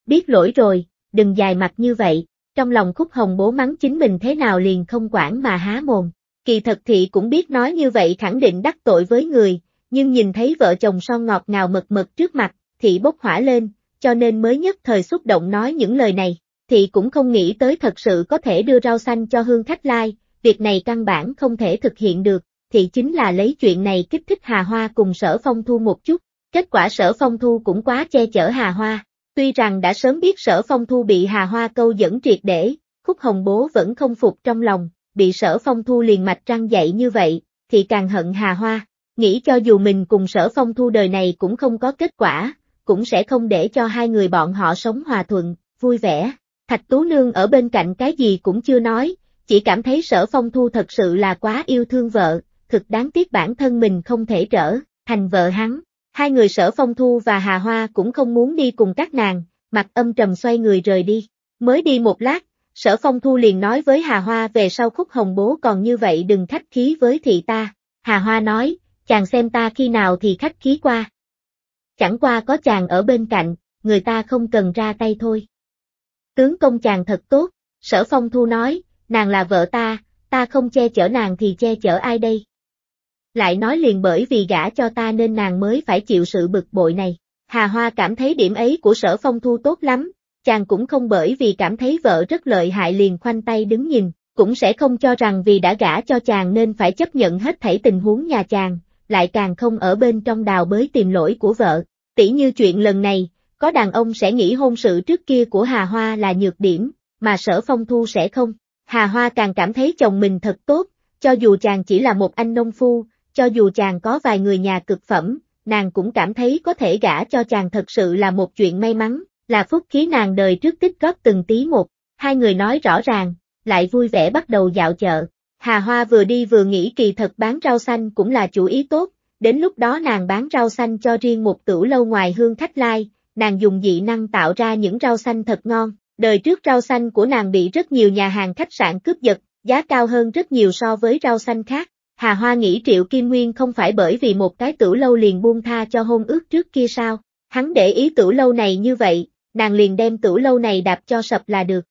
Biết lỗi rồi, đừng dài mặt như vậy trong lòng khúc hồng bố mắng chính mình thế nào liền không quản mà há mồm. Kỳ thật thị cũng biết nói như vậy khẳng định đắc tội với người, nhưng nhìn thấy vợ chồng son ngọt ngào mực mực trước mặt, thị bốc hỏa lên, cho nên mới nhất thời xúc động nói những lời này, thị cũng không nghĩ tới thật sự có thể đưa rau xanh cho hương khách lai, việc này căn bản không thể thực hiện được, thị chính là lấy chuyện này kích thích Hà Hoa cùng sở phong thu một chút, kết quả sở phong thu cũng quá che chở Hà Hoa, Tuy rằng đã sớm biết sở phong thu bị hà hoa câu dẫn triệt để, khúc hồng bố vẫn không phục trong lòng, bị sở phong thu liền mạch trăng dậy như vậy, thì càng hận hà hoa, nghĩ cho dù mình cùng sở phong thu đời này cũng không có kết quả, cũng sẽ không để cho hai người bọn họ sống hòa thuận, vui vẻ. Thạch Tú Nương ở bên cạnh cái gì cũng chưa nói, chỉ cảm thấy sở phong thu thật sự là quá yêu thương vợ, thực đáng tiếc bản thân mình không thể trở thành vợ hắn. Hai người sở phong thu và hà hoa cũng không muốn đi cùng các nàng, mặt âm trầm xoay người rời đi. Mới đi một lát, sở phong thu liền nói với hà hoa về sau khúc hồng bố còn như vậy đừng khách khí với thị ta. Hà hoa nói, chàng xem ta khi nào thì khách khí qua. Chẳng qua có chàng ở bên cạnh, người ta không cần ra tay thôi. Tướng công chàng thật tốt, sở phong thu nói, nàng là vợ ta, ta không che chở nàng thì che chở ai đây lại nói liền bởi vì gả cho ta nên nàng mới phải chịu sự bực bội này. Hà Hoa cảm thấy điểm ấy của sở phong thu tốt lắm, chàng cũng không bởi vì cảm thấy vợ rất lợi hại liền khoanh tay đứng nhìn, cũng sẽ không cho rằng vì đã gả cho chàng nên phải chấp nhận hết thảy tình huống nhà chàng, lại càng không ở bên trong đào bới tìm lỗi của vợ. Tỷ như chuyện lần này, có đàn ông sẽ nghĩ hôn sự trước kia của Hà Hoa là nhược điểm, mà sở phong thu sẽ không. Hà Hoa càng cảm thấy chồng mình thật tốt, cho dù chàng chỉ là một anh nông phu, cho dù chàng có vài người nhà cực phẩm, nàng cũng cảm thấy có thể gả cho chàng thật sự là một chuyện may mắn, là phúc khí nàng đời trước tích góp từng tí một, hai người nói rõ ràng, lại vui vẻ bắt đầu dạo chợ. Hà Hoa vừa đi vừa nghĩ kỳ thật bán rau xanh cũng là chủ ý tốt, đến lúc đó nàng bán rau xanh cho riêng một tửu lâu ngoài hương khách lai, nàng dùng dị năng tạo ra những rau xanh thật ngon, đời trước rau xanh của nàng bị rất nhiều nhà hàng khách sạn cướp giật, giá cao hơn rất nhiều so với rau xanh khác, Hà Hoa nghĩ Triệu Kim Nguyên không phải bởi vì một cái tử lâu liền buông tha cho hôn ước trước kia sao, hắn để ý tử lâu này như vậy, nàng liền đem tử lâu này đạp cho sập là được.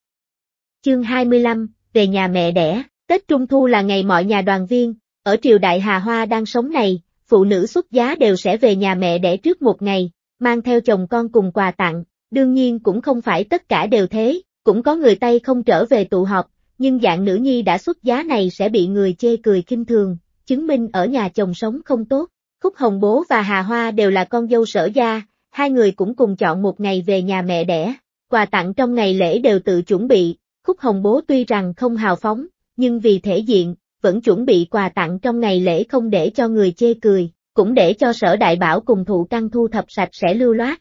Chương 25, về nhà mẹ đẻ, Tết Trung Thu là ngày mọi nhà đoàn viên, ở triều đại Hà Hoa đang sống này, phụ nữ xuất giá đều sẽ về nhà mẹ đẻ trước một ngày, mang theo chồng con cùng quà tặng, đương nhiên cũng không phải tất cả đều thế, cũng có người Tây không trở về tụ họp, nhưng dạng nữ nhi đã xuất giá này sẽ bị người chê cười kinh thường, chứng minh ở nhà chồng sống không tốt. Khúc Hồng Bố và Hà Hoa đều là con dâu sở gia, hai người cũng cùng chọn một ngày về nhà mẹ đẻ. Quà tặng trong ngày lễ đều tự chuẩn bị, Khúc Hồng Bố tuy rằng không hào phóng, nhưng vì thể diện, vẫn chuẩn bị quà tặng trong ngày lễ không để cho người chê cười, cũng để cho sở đại bảo cùng thụ căng thu thập sạch sẽ lưu loát.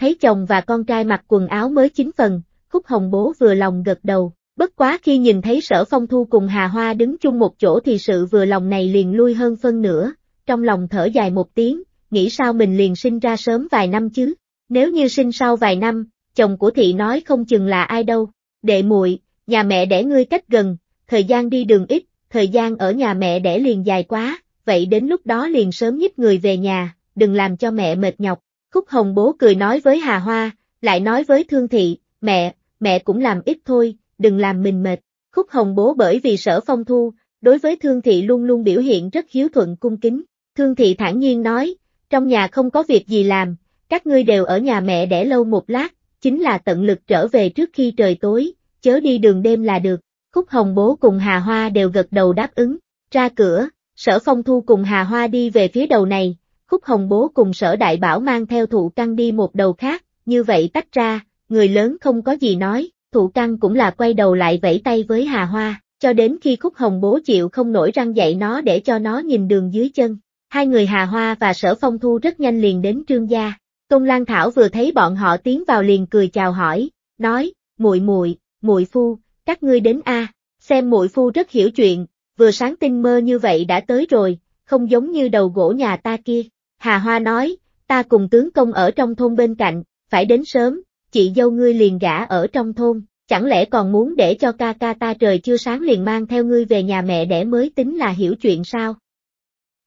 Thấy chồng và con trai mặc quần áo mới chính phần, Khúc Hồng Bố vừa lòng gật đầu, bất quá khi nhìn thấy sở phong thu cùng Hà Hoa đứng chung một chỗ thì sự vừa lòng này liền lui hơn phân nửa, trong lòng thở dài một tiếng, nghĩ sao mình liền sinh ra sớm vài năm chứ, nếu như sinh sau vài năm, chồng của thị nói không chừng là ai đâu, đệ muội nhà mẹ đẻ ngươi cách gần, thời gian đi đường ít, thời gian ở nhà mẹ đẻ liền dài quá, vậy đến lúc đó liền sớm nhích người về nhà, đừng làm cho mẹ mệt nhọc, khúc hồng bố cười nói với Hà Hoa, lại nói với Thương Thị, mẹ, mẹ cũng làm ít thôi, đừng làm mình mệt. Khúc hồng bố bởi vì sở phong thu, đối với thương thị luôn luôn biểu hiện rất hiếu thuận cung kính. Thương thị thản nhiên nói, trong nhà không có việc gì làm, các ngươi đều ở nhà mẹ để lâu một lát, chính là tận lực trở về trước khi trời tối, chớ đi đường đêm là được. Khúc hồng bố cùng Hà Hoa đều gật đầu đáp ứng, ra cửa, sở phong thu cùng Hà Hoa đi về phía đầu này, khúc hồng bố cùng sở đại bảo mang theo thụ căng đi một đầu khác, như vậy tách ra, người lớn không có gì nói, thụ căng cũng là quay đầu lại vẫy tay với Hà Hoa, cho đến khi Khúc Hồng bố chịu không nổi răng dậy nó để cho nó nhìn đường dưới chân. Hai người Hà Hoa và Sở Phong Thu rất nhanh liền đến Trương gia. Công Lan Thảo vừa thấy bọn họ tiến vào liền cười chào hỏi, nói: "Muội muội, muội phu, các ngươi đến a, xem muội phu rất hiểu chuyện, vừa sáng tinh mơ như vậy đã tới rồi, không giống như đầu gỗ nhà ta kia." Hà Hoa nói: "Ta cùng tướng công ở trong thôn bên cạnh, phải đến sớm, chị dâu ngươi liền gả ở trong thôn, chẳng lẽ còn muốn để cho ca ca ta trời chưa sáng liền mang theo ngươi về nhà mẹ để mới tính là hiểu chuyện sao?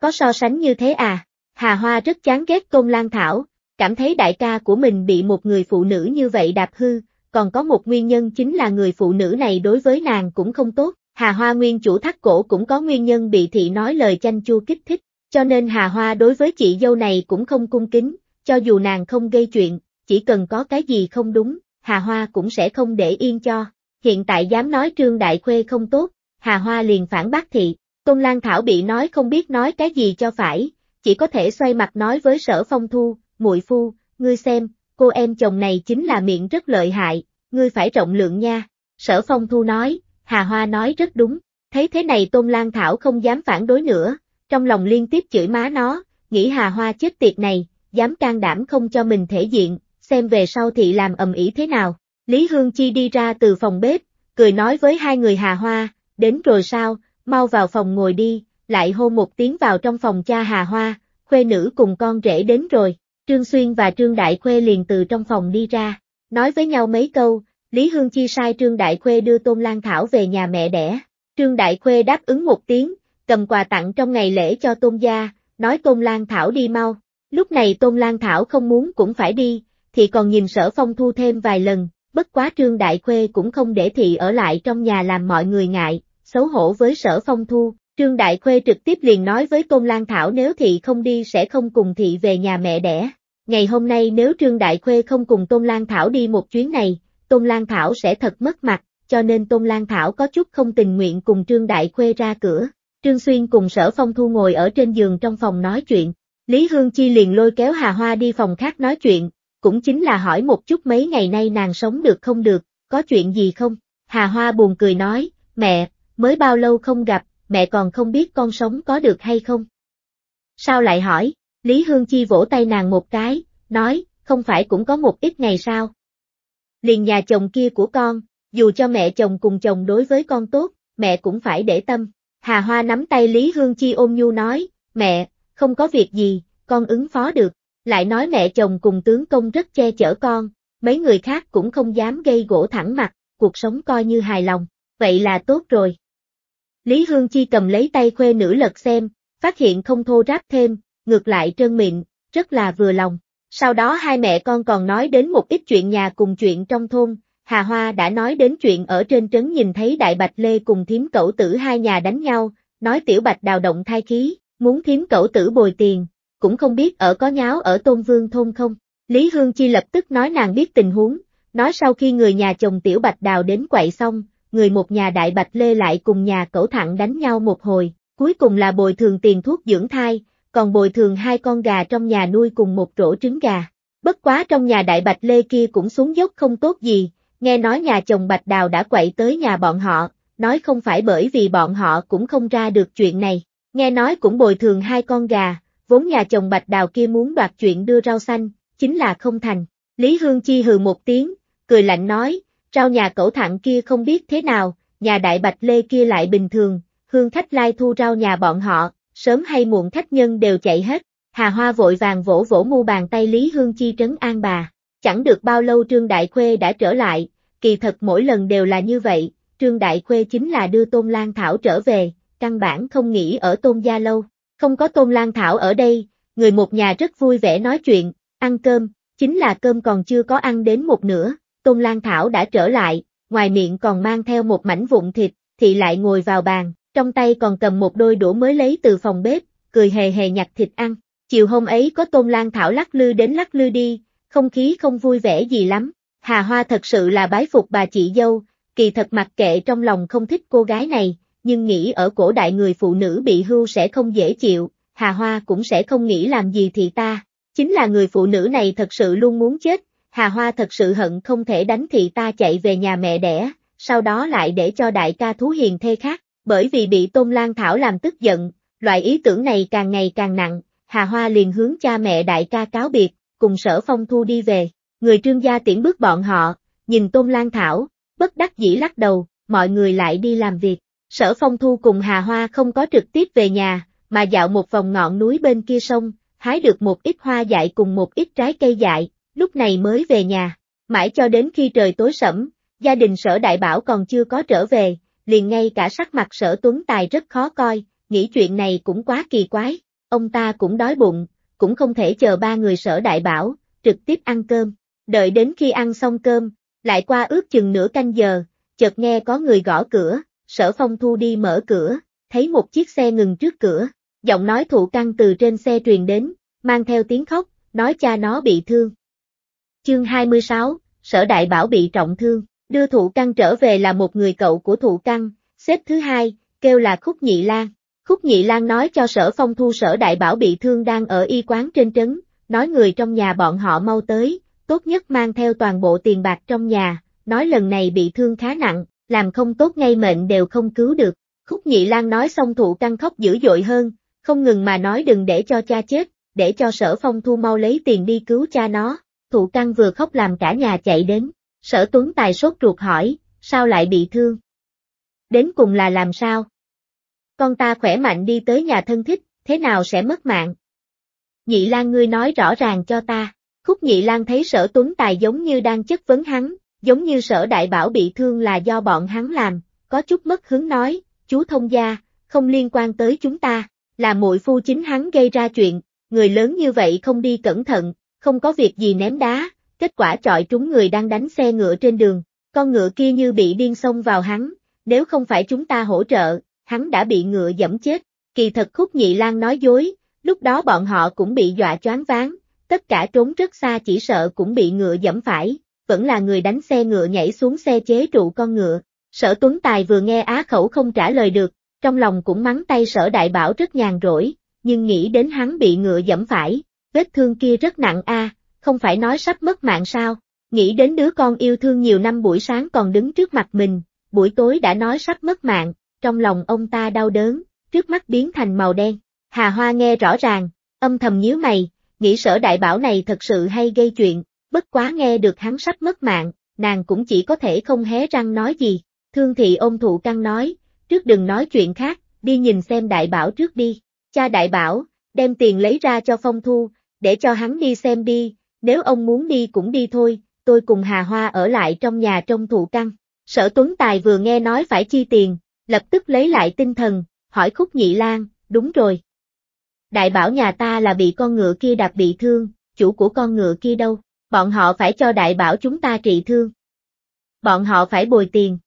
Có so sánh như thế à? Hà Hoa rất chán ghét công lan thảo, cảm thấy đại ca của mình bị một người phụ nữ như vậy đạp hư, còn có một nguyên nhân chính là người phụ nữ này đối với nàng cũng không tốt, Hà Hoa nguyên chủ thắt cổ cũng có nguyên nhân bị thị nói lời chanh chua kích thích, cho nên Hà Hoa đối với chị dâu này cũng không cung kính, cho dù nàng không gây chuyện, chỉ cần có cái gì không đúng, Hà Hoa cũng sẽ không để yên cho. Hiện tại dám nói Trương Đại Khuê không tốt, Hà Hoa liền phản bác thị, Tôn Lan Thảo bị nói không biết nói cái gì cho phải, chỉ có thể xoay mặt nói với sở phong thu, muội phu, ngươi xem, cô em chồng này chính là miệng rất lợi hại, ngươi phải rộng lượng nha. Sở phong thu nói, Hà Hoa nói rất đúng, thấy thế này Tôn Lan Thảo không dám phản đối nữa, trong lòng liên tiếp chửi má nó, nghĩ Hà Hoa chết tiệt này, dám can đảm không cho mình thể diện, xem về sau thị làm ầm ĩ thế nào. Lý Hương Chi đi ra từ phòng bếp, cười nói với hai người Hà Hoa, đến rồi sao, mau vào phòng ngồi đi, lại hô một tiếng vào trong phòng cha Hà Hoa, khuê nữ cùng con rể đến rồi. Trương Xuyên và Trương Đại Khuê liền từ trong phòng đi ra, nói với nhau mấy câu, Lý Hương Chi sai Trương Đại Khuê đưa Tôn Lan Thảo về nhà mẹ đẻ. Trương Đại Khuê đáp ứng một tiếng, cầm quà tặng trong ngày lễ cho Tôn gia, nói Tôn Lan Thảo đi mau. Lúc này Tôn Lan Thảo không muốn cũng phải đi, thì còn nhìn sở phong thu thêm vài lần, bất quá trương đại khuê cũng không để thị ở lại trong nhà làm mọi người ngại, xấu hổ với sở phong thu, trương đại khuê trực tiếp liền nói với Tôn Lan Thảo nếu thị không đi sẽ không cùng thị về nhà mẹ đẻ. Ngày hôm nay nếu Trương Đại Khuê không cùng Tôn Lan Thảo đi một chuyến này, Tôn Lan Thảo sẽ thật mất mặt, cho nên Tôn Lan Thảo có chút không tình nguyện cùng Trương Đại Khuê ra cửa. Trương Xuyên cùng Sở Phong Thu ngồi ở trên giường trong phòng nói chuyện. Lý Hương Chi liền lôi kéo Hà Hoa đi phòng khác nói chuyện, cũng chính là hỏi một chút mấy ngày nay nàng sống được không được, có chuyện gì không? Hà Hoa buồn cười nói, mẹ, mới bao lâu không gặp, mẹ còn không biết con sống có được hay không? Sao lại hỏi? Lý Hương Chi vỗ tay nàng một cái, nói, không phải cũng có một ít ngày sao? Liền nhà chồng kia của con, dù cho mẹ chồng cùng chồng đối với con tốt, mẹ cũng phải để tâm. Hà Hoa nắm tay Lý Hương Chi ôm nhu nói, mẹ, không có việc gì, con ứng phó được lại nói mẹ chồng cùng tướng công rất che chở con, mấy người khác cũng không dám gây gỗ thẳng mặt, cuộc sống coi như hài lòng, vậy là tốt rồi. Lý Hương Chi cầm lấy tay khuê nữ lật xem, phát hiện không thô ráp thêm, ngược lại trơn mịn, rất là vừa lòng. Sau đó hai mẹ con còn nói đến một ít chuyện nhà cùng chuyện trong thôn, Hà Hoa đã nói đến chuyện ở trên trấn nhìn thấy Đại Bạch Lê cùng thím cẩu tử hai nhà đánh nhau, nói Tiểu Bạch đào động thai khí, muốn thím cẩu tử bồi tiền, cũng không biết ở có nháo ở Tôn Vương thôn không. Lý Hương Chi lập tức nói nàng biết tình huống, nói sau khi người nhà chồng Tiểu Bạch Đào đến quậy xong, người một nhà Đại Bạch Lê lại cùng nhà cẩu thẳng đánh nhau một hồi, cuối cùng là bồi thường tiền thuốc dưỡng thai, còn bồi thường hai con gà trong nhà nuôi cùng một rổ trứng gà. Bất quá trong nhà Đại Bạch Lê kia cũng xuống dốc không tốt gì, nghe nói nhà chồng Bạch Đào đã quậy tới nhà bọn họ, nói không phải bởi vì bọn họ cũng không ra được chuyện này, nghe nói cũng bồi thường hai con gà, vốn nhà chồng Bạch Đào kia muốn đoạt chuyện đưa rau xanh, chính là không thành. Lý Hương Chi hừ một tiếng, cười lạnh nói, rau nhà cẩu thẳng kia không biết thế nào, nhà đại Bạch Lê kia lại bình thường, Hương Thách Lai thu rau nhà bọn họ, sớm hay muộn khách nhân đều chạy hết. Hà Hoa vội vàng vỗ vỗ mu bàn tay Lý Hương Chi trấn an bà. Chẳng được bao lâu Trương Đại Khuê đã trở lại, kỳ thật mỗi lần đều là như vậy, Trương Đại Khuê chính là đưa Tôn Lan Thảo trở về, căn bản không nghĩ ở Tôn Gia lâu. Không có Tôn Lan Thảo ở đây, người một nhà rất vui vẻ nói chuyện, ăn cơm, chính là cơm còn chưa có ăn đến một nửa, Tôn Lan Thảo đã trở lại, ngoài miệng còn mang theo một mảnh vụn thịt, thì lại ngồi vào bàn, trong tay còn cầm một đôi đũa mới lấy từ phòng bếp, cười hề hề nhặt thịt ăn. Chiều hôm ấy có Tôn Lan Thảo lắc lư đến lắc lư đi, không khí không vui vẻ gì lắm. Hà Hoa thật sự là bái phục bà chị dâu, kỳ thật mặc kệ trong lòng không thích cô gái này, nhưng nghĩ ở cổ đại người phụ nữ bị hưu sẽ không dễ chịu, Hà Hoa cũng sẽ không nghĩ làm gì thì ta. Chính là người phụ nữ này thật sự luôn muốn chết, Hà Hoa thật sự hận không thể đánh thì ta chạy về nhà mẹ đẻ, sau đó lại để cho đại ca thú hiền thê khác, bởi vì bị Tôn Lan Thảo làm tức giận, loại ý tưởng này càng ngày càng nặng, Hà Hoa liền hướng cha mẹ đại ca cáo biệt, cùng sở phong thu đi về, người trương gia tiễn bước bọn họ, nhìn Tôn Lan Thảo, bất đắc dĩ lắc đầu, mọi người lại đi làm việc. Sở Phong Thu cùng Hà Hoa không có trực tiếp về nhà, mà dạo một vòng ngọn núi bên kia sông, hái được một ít hoa dại cùng một ít trái cây dại, lúc này mới về nhà. Mãi cho đến khi trời tối sẫm, gia đình sở đại bảo còn chưa có trở về, liền ngay cả sắc mặt sở tuấn tài rất khó coi, nghĩ chuyện này cũng quá kỳ quái, ông ta cũng đói bụng, cũng không thể chờ ba người sở đại bảo, trực tiếp ăn cơm, đợi đến khi ăn xong cơm, lại qua ước chừng nửa canh giờ, chợt nghe có người gõ cửa, sở phong thu đi mở cửa, thấy một chiếc xe ngừng trước cửa, giọng nói thụ căng từ trên xe truyền đến, mang theo tiếng khóc, nói cha nó bị thương. Chương 26, sở đại bảo bị trọng thương, đưa thụ căng trở về là một người cậu của thụ căng, xếp thứ hai, kêu là Khúc Nhị Lan. Khúc Nhị Lan nói cho sở phong thu sở đại bảo bị thương đang ở y quán trên trấn, nói người trong nhà bọn họ mau tới, tốt nhất mang theo toàn bộ tiền bạc trong nhà, nói lần này bị thương khá nặng, làm không tốt ngay mệnh đều không cứu được. Khúc Nhị Lan nói xong thụ căng khóc dữ dội hơn, không ngừng mà nói đừng để cho cha chết, để cho sở phong thu mau lấy tiền đi cứu cha nó. Thụ căng vừa khóc làm cả nhà chạy đến, sở tuấn tài sốt ruột hỏi, sao lại bị thương? Đến cùng là làm sao? Con ta khỏe mạnh đi tới nhà thân thích, thế nào sẽ mất mạng? Nhị Lan ngươi nói rõ ràng cho ta. Khúc Nhị Lan thấy sở tuấn tài giống như đang chất vấn hắn, giống như sở đại bảo bị thương là do bọn hắn làm, có chút mất hứng nói, chú thông gia, không liên quan tới chúng ta, là muội phu chính hắn gây ra chuyện, người lớn như vậy không đi cẩn thận, không có việc gì ném đá, kết quả chọi trúng người đang đánh xe ngựa trên đường, con ngựa kia như bị điên xông vào hắn, nếu không phải chúng ta hỗ trợ, hắn đã bị ngựa dẫm chết, kỳ thật khúc nhị lan nói dối, lúc đó bọn họ cũng bị dọa choáng váng, tất cả trốn rất xa chỉ sợ cũng bị ngựa dẫm phải, vẫn là người đánh xe ngựa nhảy xuống xe chế trụ con ngựa. Sở Tuấn Tài vừa nghe á khẩu không trả lời được, trong lòng cũng mắng tay sở đại bảo rất nhàn rỗi, nhưng nghĩ đến hắn bị ngựa dẫm phải, vết thương kia rất nặng a, không phải nói sắp mất mạng sao, nghĩ đến đứa con yêu thương nhiều năm buổi sáng còn đứng trước mặt mình, buổi tối đã nói sắp mất mạng, trong lòng ông ta đau đớn, trước mắt biến thành màu đen, Hà Hoa nghe rõ ràng, âm thầm nhíu mày, nghĩ sở đại bảo này thật sự hay gây chuyện, bất quá nghe được hắn sắp mất mạng, nàng cũng chỉ có thể không hé răng nói gì. Thương thị ôm thụ căng nói, trước đừng nói chuyện khác, đi nhìn xem đại bảo trước đi. Cha đại bảo, đem tiền lấy ra cho phong thu, để cho hắn đi xem đi, nếu ông muốn đi cũng đi thôi, tôi cùng Hà Hoa ở lại trong nhà trong thụ căng. Sở Tuấn Tài vừa nghe nói phải chi tiền, lập tức lấy lại tinh thần, hỏi khúc nhị lan, đúng rồi. Đại bảo nhà ta là bị con ngựa kia đạp bị thương, chủ của con ngựa kia đâu? Bọn họ phải cho đại bảo chúng ta trị thương. Bọn họ phải bồi tiền.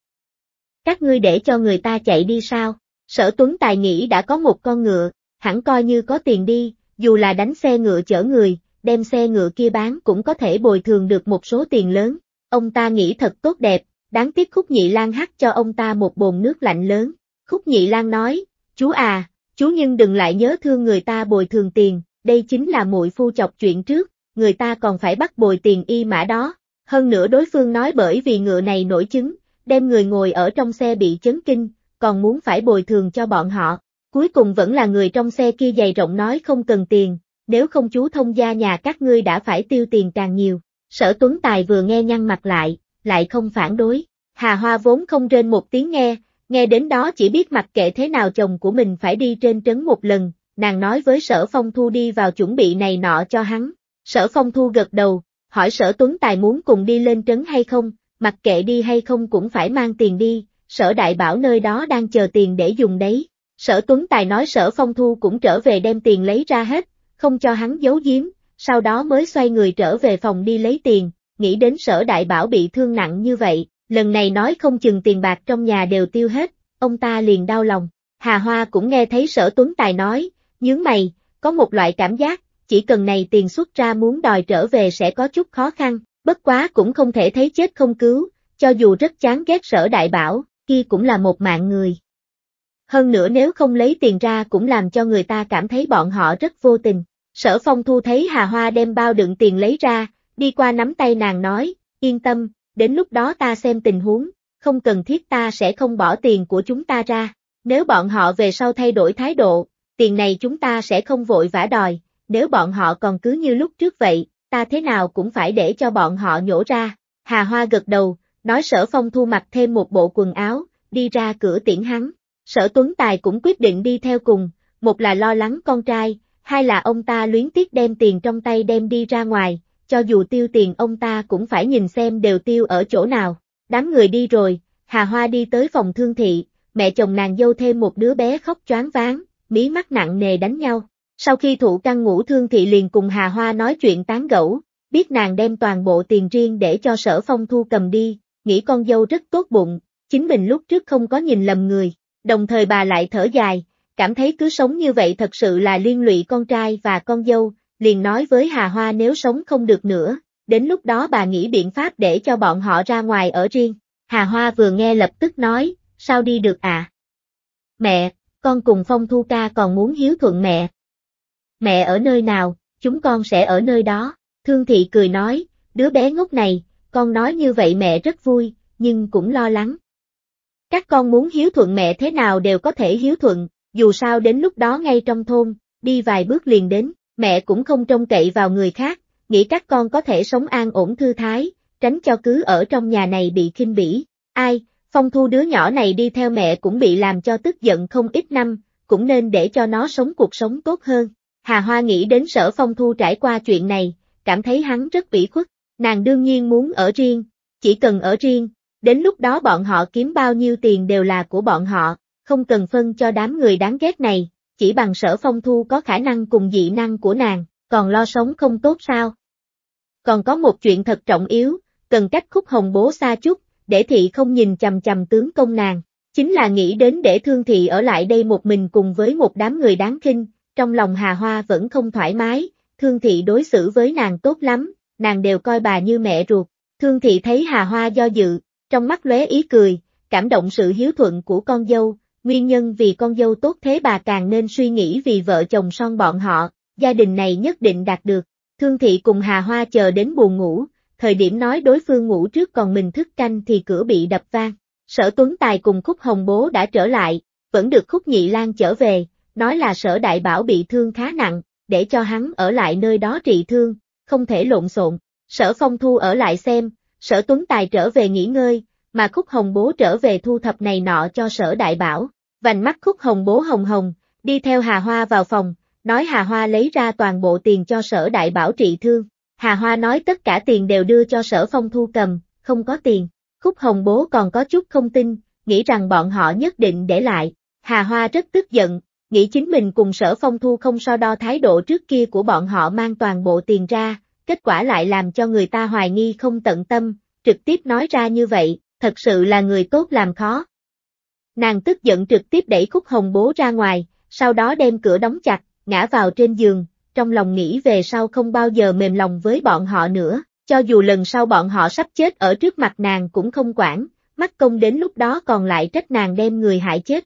Các ngươi để cho người ta chạy đi sao? Sở Tuấn Tài nghĩ đã có một con ngựa, hẳn coi như có tiền đi, dù là đánh xe ngựa chở người, đem xe ngựa kia bán cũng có thể bồi thường được một số tiền lớn. Ông ta nghĩ thật tốt đẹp, đáng tiếc Khúc Nhị Lan hắt cho ông ta một bồn nước lạnh lớn. Khúc Nhị Lan nói, chú à, chú nhưng đừng lại nhớ thương người ta bồi thường tiền, đây chính là muội phu chọc chuyện trước, người ta còn phải bắt bồi tiền y mã đó. Hơn nữa đối phương nói bởi vì ngựa này nổi chứng, đem người ngồi ở trong xe bị chấn kinh, còn muốn phải bồi thường cho bọn họ. Cuối cùng vẫn là người trong xe kia dày rộng nói không cần tiền, nếu không chú thông gia nhà các ngươi đã phải tiêu tiền càng nhiều. Sở Tuấn Tài vừa nghe nhăn mặt lại, lại không phản đối. Hà Hoa vốn không trên một tiếng nghe, nghe đến đó chỉ biết mặc kệ thế nào chồng của mình phải đi trên trấn một lần, nàng nói với sở phong thu đi vào chuẩn bị này nọ cho hắn, Sở không Thu gật đầu, hỏi Sở Tuấn Tài muốn cùng đi lên trấn hay không, mặc kệ đi hay không cũng phải mang tiền đi, Sở Đại bảo nơi đó đang chờ tiền để dùng đấy. Sở Tuấn Tài nói Sở Phong Thu cũng trở về đem tiền lấy ra hết, không cho hắn giấu giếm, sau đó mới xoay người trở về phòng đi lấy tiền, nghĩ đến Sở Đại bảo bị thương nặng như vậy, lần này nói không chừng tiền bạc trong nhà đều tiêu hết, ông ta liền đau lòng. Hà Hoa cũng nghe thấy Sở Tuấn Tài nói, nhướng mày, có một loại cảm giác, chỉ cần này tiền xuất ra muốn đòi trở về sẽ có chút khó khăn, bất quá cũng không thể thấy chết không cứu, cho dù rất chán ghét sở đại bảo, kia cũng là một mạng người. Hơn nữa nếu không lấy tiền ra cũng làm cho người ta cảm thấy bọn họ rất vô tình. Sở phong thu thấy Hà Hoa đem bao đựng tiền lấy ra, đi qua nắm tay nàng nói, yên tâm, đến lúc đó ta xem tình huống, không cần thiết ta sẽ không bỏ tiền của chúng ta ra. Nếu bọn họ về sau thay đổi thái độ, tiền này chúng ta sẽ không vội vã đòi, nếu bọn họ còn cứ như lúc trước vậy, ta thế nào cũng phải để cho bọn họ nhổ ra. Hà Hoa gật đầu, nói sở phong thu mặc thêm một bộ quần áo, đi ra cửa tiễn hắn. Sở Tuấn Tài cũng quyết định đi theo cùng, một là lo lắng con trai, hai là ông ta luyến tiếc đem tiền trong tay đem đi ra ngoài, cho dù tiêu tiền ông ta cũng phải nhìn xem đều tiêu ở chỗ nào. Đám người đi rồi, Hà Hoa đi tới phòng thương thị, mẹ chồng nàng dâu thêm một đứa bé khóc choáng váng, mí mắt nặng nề đánh nhau. Sau khi thụ căn ngũ thương thị liền cùng Hà Hoa nói chuyện tán gẫu, biết nàng đem toàn bộ tiền riêng để cho sở phong thu cầm đi, nghĩ con dâu rất tốt bụng, chính mình lúc trước không có nhìn lầm người, đồng thời bà lại thở dài, cảm thấy cứ sống như vậy thật sự là liên lụy con trai và con dâu, liền nói với Hà Hoa nếu sống không được nữa, đến lúc đó bà nghĩ biện pháp để cho bọn họ ra ngoài ở riêng. Hà Hoa vừa nghe lập tức nói, sao đi được ạ? À? Mẹ, con cùng Phong Thu Ca còn muốn hiếu thuận mẹ, mẹ ở nơi nào, chúng con sẽ ở nơi đó. Thương thị cười nói, đứa bé ngốc này, con nói như vậy mẹ rất vui, nhưng cũng lo lắng. Các con muốn hiếu thuận mẹ thế nào đều có thể hiếu thuận, dù sao đến lúc đó ngay trong thôn, đi vài bước liền đến, mẹ cũng không trông cậy vào người khác, nghĩ các con có thể sống an ổn thư thái, tránh cho cứ ở trong nhà này bị khinh bỉ. Ai, phong thu đứa nhỏ này đi theo mẹ cũng bị làm cho tức giận không ít năm, cũng nên để cho nó sống cuộc sống tốt hơn. Hà Hoa nghĩ đến sở phong thu trải qua chuyện này, cảm thấy hắn rất bỉ khuất, nàng đương nhiên muốn ở riêng, chỉ cần ở riêng, đến lúc đó bọn họ kiếm bao nhiêu tiền đều là của bọn họ, không cần phân cho đám người đáng ghét này, chỉ bằng sở phong thu có khả năng cùng dị năng của nàng, còn lo sống không tốt sao. Còn có một chuyện thật trọng yếu, cần cách khúc hồng bố xa chút, để thị không nhìn chầm chầm tướng công nàng, chính là nghĩ đến để thương thị ở lại đây một mình cùng với một đám người đáng kinh trong lòng Hà Hoa vẫn không thoải mái, Thương Thị đối xử với nàng tốt lắm, nàng đều coi bà như mẹ ruột. Thương Thị thấy Hà Hoa do dự, trong mắt lóe ý cười, cảm động sự hiếu thuận của con dâu, nguyên nhân vì con dâu tốt thế bà càng nên suy nghĩ vì vợ chồng son bọn họ, gia đình này nhất định đạt được. Thương Thị cùng Hà Hoa chờ đến buồn ngủ, thời điểm nói đối phương ngủ trước còn mình thức canh thì cửa bị đập vang. Sở Tuấn Tài cùng Khúc Hồng Bố đã trở lại, vẫn được Khúc Nhị Lan trở về, nói là sở đại bảo bị thương khá nặng, để cho hắn ở lại nơi đó trị thương, không thể lộn xộn, sở phong thu ở lại xem, sở tuấn tài trở về nghỉ ngơi, mà khúc hồng bố trở về thu thập này nọ cho sở đại bảo, vành mắt khúc hồng bố hồng hồng, đi theo Hà Hoa vào phòng, nói Hà Hoa lấy ra toàn bộ tiền cho sở đại bảo trị thương, Hà Hoa nói tất cả tiền đều đưa cho sở phong thu cầm, không có tiền, khúc hồng bố còn có chút không tin, nghĩ rằng bọn họ nhất định để lại, Hà Hoa rất tức giận, nghĩ chính mình cùng sở phong thu không so đo thái độ trước kia của bọn họ mang toàn bộ tiền ra, kết quả lại làm cho người ta hoài nghi không tận tâm, trực tiếp nói ra như vậy, thật sự là người tốt làm khó. Nàng tức giận trực tiếp đẩy khúc hồng bố ra ngoài, sau đó đem cửa đóng chặt, ngã vào trên giường, trong lòng nghĩ về sau không bao giờ mềm lòng với bọn họ nữa, cho dù lần sau bọn họ sắp chết ở trước mặt nàng cũng không quản, mắt công đến lúc đó còn lại trách nàng đem người hại chết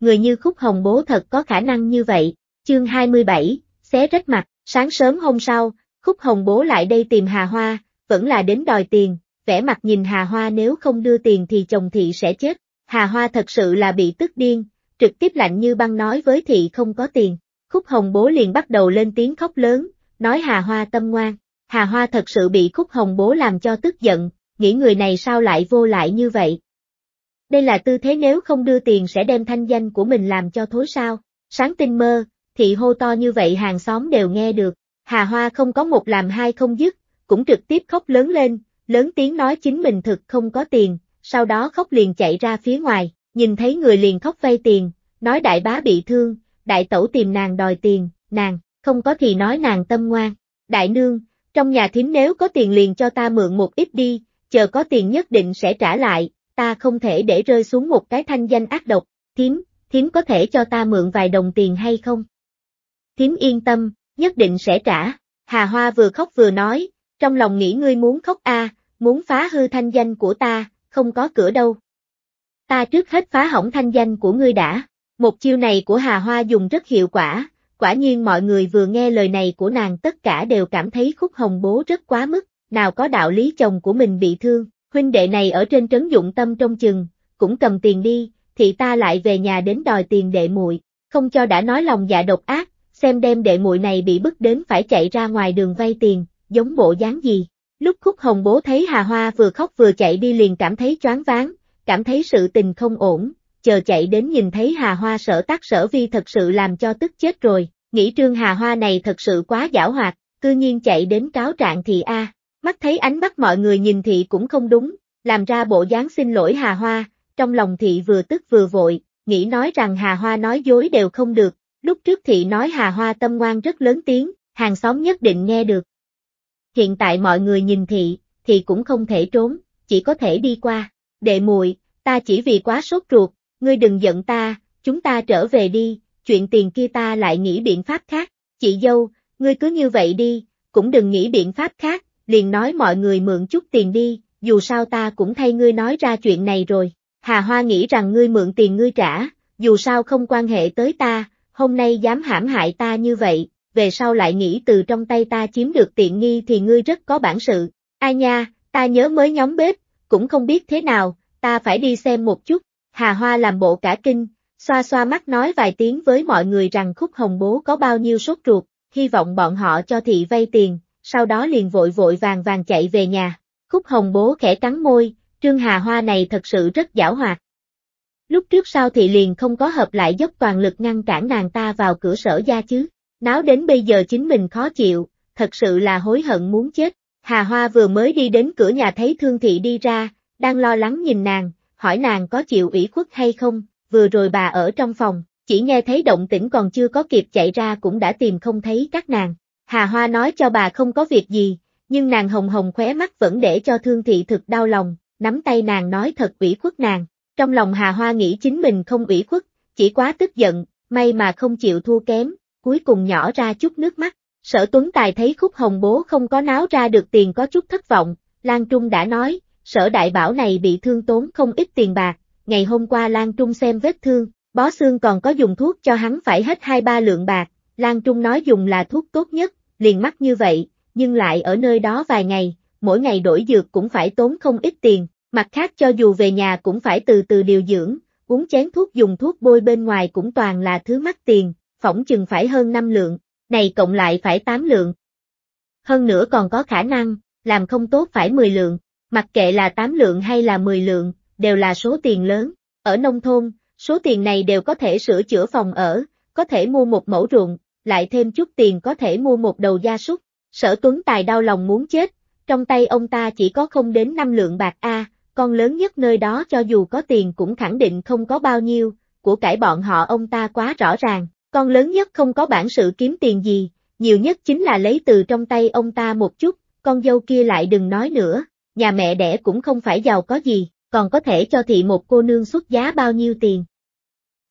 người như khúc hồng bố thật có khả năng như vậy, chương 27, xé rách mặt, sáng sớm hôm sau, khúc hồng bố lại đây tìm Hà Hoa, vẫn là đến đòi tiền, vẻ mặt nhìn Hà Hoa nếu không đưa tiền thì chồng thị sẽ chết, Hà Hoa thật sự là bị tức điên, trực tiếp lạnh như băng nói với thị không có tiền, khúc hồng bố liền bắt đầu lên tiếng khóc lớn, nói Hà Hoa tâm ngoan, Hà Hoa thật sự bị khúc hồng bố làm cho tức giận, nghĩ người này sao lại vô lại như vậy, đây là tư thế nếu không đưa tiền sẽ đem thanh danh của mình làm cho thối sao. Sáng tinh mơ, thị hô to như vậy hàng xóm đều nghe được. Hà Hoa không có một làm hai không dứt, cũng trực tiếp khóc lớn lên, lớn tiếng nói chính mình thực không có tiền, sau đó khóc liền chạy ra phía ngoài, nhìn thấy người liền khóc vay tiền, nói đại bá bị thương, đại tẩu tìm nàng đòi tiền, nàng, không có thì nói nàng tâm ngoan. Đại nương, trong nhà thím nếu có tiền liền cho ta mượn một ít đi, chờ có tiền nhất định sẽ trả lại, ta không thể để rơi xuống một cái thanh danh ác độc, thím, thím có thể cho ta mượn vài đồng tiền hay không? Thím yên tâm, nhất định sẽ trả, Hà Hoa vừa khóc vừa nói, trong lòng nghĩ ngươi muốn khóc a, à, muốn phá hư thanh danh của ta, không có cửa đâu. Ta trước hết phá hỏng thanh danh của ngươi đã, một chiêu này của Hà Hoa dùng rất hiệu quả, quả nhiên mọi người vừa nghe lời này của nàng tất cả đều cảm thấy khúc hồng bố rất quá mức, nào có đạo lý chồng của mình bị thương, Huynh đệ này ở trên trấn dụng tâm trong chừng, cũng cầm tiền đi, thì ta lại về nhà đến đòi tiền đệ muội, không cho đã nói lòng dạ độc ác, xem đem đệ muội này bị bức đến phải chạy ra ngoài đường vay tiền, giống bộ dáng gì. Lúc Khúc Hồng Bố thấy Hà Hoa vừa khóc vừa chạy đi liền cảm thấy choáng váng, cảm thấy sự tình không ổn, chờ chạy đến nhìn thấy Hà Hoa sở tác sở vi thật sự làm cho tức chết rồi, nghĩ trương Hà Hoa này thật sự quá giả hoạt, cư nhiên chạy đến cáo trạng thì a à, mắt thấy ánh mắt mọi người nhìn thị cũng không đúng, làm ra bộ dáng xin lỗi Hà Hoa, trong lòng thị vừa tức vừa vội, nghĩ nói rằng Hà Hoa nói dối đều không được, lúc trước thị nói Hà Hoa tâm ngoan rất lớn tiếng, hàng xóm nhất định nghe được. Hiện tại mọi người nhìn thị, thị cũng không thể trốn, chỉ có thể đi qua. Đệ muội, ta chỉ vì quá sốt ruột, ngươi đừng giận ta, chúng ta trở về đi, chuyện tiền kia ta lại nghĩ biện pháp khác. Chị dâu, ngươi cứ như vậy đi, cũng đừng nghĩ biện pháp khác, liền nói mọi người mượn chút tiền đi, dù sao ta cũng thay ngươi nói ra chuyện này rồi. Hà Hoa nghĩ rằng ngươi mượn tiền ngươi trả, dù sao không quan hệ tới ta, hôm nay dám hãm hại ta như vậy, về sau lại nghĩ từ trong tay ta chiếm được tiện nghi thì ngươi rất có bản sự. Ai nha, ta nhớ mới nhóm bếp, cũng không biết thế nào, ta phải đi xem một chút. Hà Hoa làm bộ cả kinh, xoa xoa mắt nói vài tiếng với mọi người rằng khúc hồng bố có bao nhiêu sốt ruột, hy vọng bọn họ cho thị vay tiền, sau đó liền vội vội vàng vàng chạy về nhà. Khúc hồng bố khẽ cắn môi, trương hà hoa này thật sự rất giảo hoạt. Lúc trước sau thì liền không có hợp lại dốc toàn lực ngăn cản nàng ta vào cửa sở gia chứ. Náo đến bây giờ chính mình khó chịu, thật sự là hối hận muốn chết. Hà Hoa vừa mới đi đến cửa nhà thấy Thương Thị đi ra, đang lo lắng nhìn nàng, hỏi nàng có chịu ủy khuất hay không, vừa rồi bà ở trong phòng, chỉ nghe thấy động tĩnh còn chưa có kịp chạy ra cũng đã tìm không thấy các nàng, Hà Hoa nói cho bà không có việc gì, nhưng nàng hồng hồng khóe mắt vẫn để cho thương thị thực đau lòng, nắm tay nàng nói thật ủy khuất nàng. Trong lòng Hà Hoa nghĩ chính mình không ủy khuất, chỉ quá tức giận, may mà không chịu thua kém, cuối cùng nhỏ ra chút nước mắt. Sở Tuấn Tài thấy khúc hồng bố không có náo ra được tiền có chút thất vọng, Lan Trung đã nói, sở đại bảo này bị thương tốn không ít tiền bạc, ngày hôm qua Lan Trung xem vết thương, bó xương còn có dùng thuốc cho hắn phải hết hai ba lượng bạc, Lan Trung nói dùng là thuốc tốt nhất, liền mắc như vậy, nhưng lại ở nơi đó vài ngày, mỗi ngày đổi dược cũng phải tốn không ít tiền, mặt khác cho dù về nhà cũng phải từ từ điều dưỡng, uống chén thuốc dùng thuốc bôi bên ngoài cũng toàn là thứ mắc tiền, phỏng chừng phải hơn 5 lượng, này cộng lại phải 8 lượng. Hơn nữa còn có khả năng, làm không tốt phải 10 lượng, mặc kệ là 8 lượng hay là 10 lượng, đều là số tiền lớn, ở nông thôn, số tiền này đều có thể sửa chữa phòng ở, có thể mua một mẫu ruộng, lại thêm chút tiền có thể mua một đầu gia súc. Sở Tuấn Tài đau lòng muốn chết, trong tay ông ta chỉ có không đến năm lượng bạc A, con lớn nhất nơi đó cho dù có tiền cũng khẳng định không có bao nhiêu, của cải bọn họ ông ta quá rõ ràng, con lớn nhất không có bản sự kiếm tiền gì, nhiều nhất chính là lấy từ trong tay ông ta một chút, con dâu kia lại đừng nói nữa, nhà mẹ đẻ cũng không phải giàu có gì, còn có thể cho thị một cô nương xuất giá bao nhiêu tiền.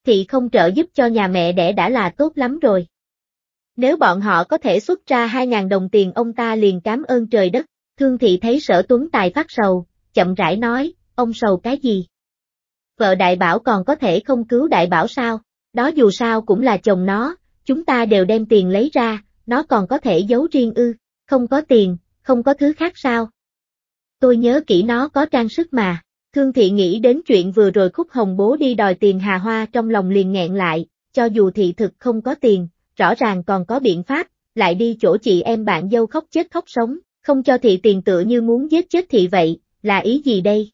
Thị không trợ giúp cho nhà mẹ đẻ đã là tốt lắm rồi. Nếu bọn họ có thể xuất ra 2.000 đồng tiền ông ta liền cám ơn trời đất, thương thị thấy sở tuấn tài phát sầu, chậm rãi nói, ông sầu cái gì? Vợ đại bảo còn có thể không cứu đại bảo sao, đó dù sao cũng là chồng nó, chúng ta đều đem tiền lấy ra, nó còn có thể giấu riêng ư, không có tiền, không có thứ khác sao? Tôi nhớ kỹ nó có trang sức mà, thương thị nghĩ đến chuyện vừa rồi khúc hồng bố đi đòi tiền hà hoa trong lòng liền nghẹn lại, cho dù thị thực không có tiền, rõ ràng còn có biện pháp, lại đi chỗ chị em bạn dâu khóc chết khóc sống, không cho thị tiền tựa như muốn giết chết thị vậy, là ý gì đây?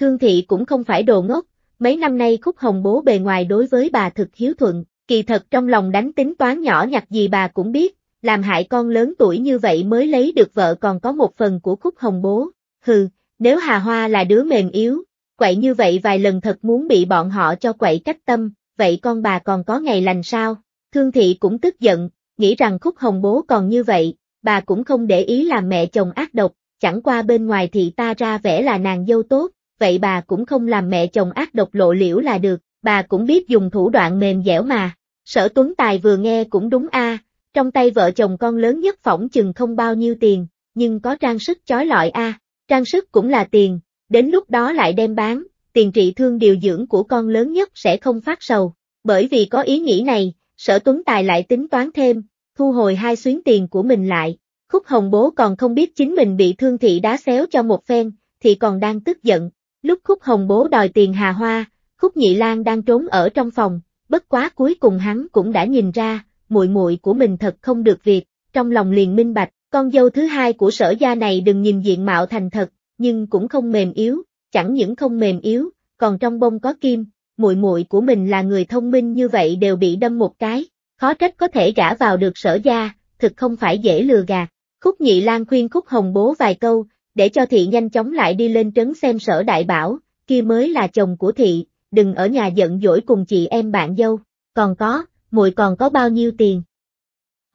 Thương thị cũng không phải đồ ngốc, mấy năm nay khúc hồng bố bề ngoài đối với bà thực hiếu thuận, kỳ thật trong lòng đánh tính toán nhỏ nhặt gì bà cũng biết, làm hại con lớn tuổi như vậy mới lấy được vợ còn có một phần của khúc hồng bố, hừ, nếu Hà Hoa là đứa mềm yếu, quậy như vậy vài lần thật muốn bị bọn họ cho quậy cách tâm, vậy con bà còn có ngày lành sao? Thương thị cũng tức giận, nghĩ rằng khúc hồng bố còn như vậy, bà cũng không để ý làm mẹ chồng ác độc, chẳng qua bên ngoài thì ta ra vẻ là nàng dâu tốt, vậy bà cũng không làm mẹ chồng ác độc lộ liễu là được, bà cũng biết dùng thủ đoạn mềm dẻo mà. Sở Tuấn Tài vừa nghe cũng đúng a, trong tay vợ chồng con lớn nhất phỏng chừng không bao nhiêu tiền, nhưng có trang sức chói lọi a, trang sức cũng là tiền, đến lúc đó lại đem bán, tiền trị thương điều dưỡng của con lớn nhất sẽ không phát sầu. Bởi vì có ý nghĩ này, sở tuấn tài lại tính toán thêm, thu hồi hai xuyến tiền của mình lại, khúc hồng bố còn không biết chính mình bị thương thị đá xéo cho một phen, thì còn đang tức giận, lúc khúc hồng bố đòi tiền hà hoa, khúc nhị lan đang trốn ở trong phòng, bất quá cuối cùng hắn cũng đã nhìn ra, muội muội của mình thật không được việc, trong lòng liền minh bạch, con dâu thứ hai của sở gia này đừng nhìn diện mạo thành thật, nhưng cũng không mềm yếu, chẳng những không mềm yếu, còn trong bông có kim, muội muội của mình là người thông minh như vậy đều bị đâm một cái, khó trách có thể gả vào được sở gia, thực không phải dễ lừa gạt. Khúc Nhị Lan khuyên Khúc Hồng Bố vài câu, để cho thị nhanh chóng lại đi lên trấn xem sở đại bảo, kia mới là chồng của thị, đừng ở nhà giận dỗi cùng chị em bạn dâu, còn có, muội còn có bao nhiêu tiền.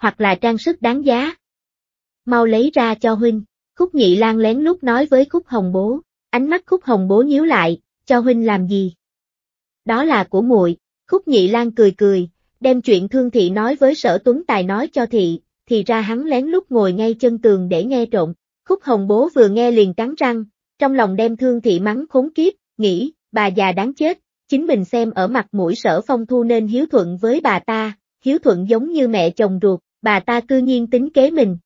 Hoặc là trang sức đáng giá. Mau lấy ra cho huynh, Khúc Nhị Lan lén lút nói với Khúc Hồng Bố, ánh mắt Khúc Hồng Bố nhíu lại, cho huynh làm gì, đó là của muội. Khúc Nhị Lan cười cười, đem chuyện Thương Thị nói với Sở Tuấn Tài nói cho Thị, thì ra hắn lén lút ngồi ngay chân tường để nghe trộm. Khúc Hồng Bố vừa nghe liền cắn răng, trong lòng đem Thương Thị mắng khốn kiếp, nghĩ, bà già đáng chết, chính mình xem ở mặt mũi Sở Phong Thu nên hiếu thuận với bà ta, hiếu thuận giống như mẹ chồng ruột, bà ta cư nhiên tính kế mình.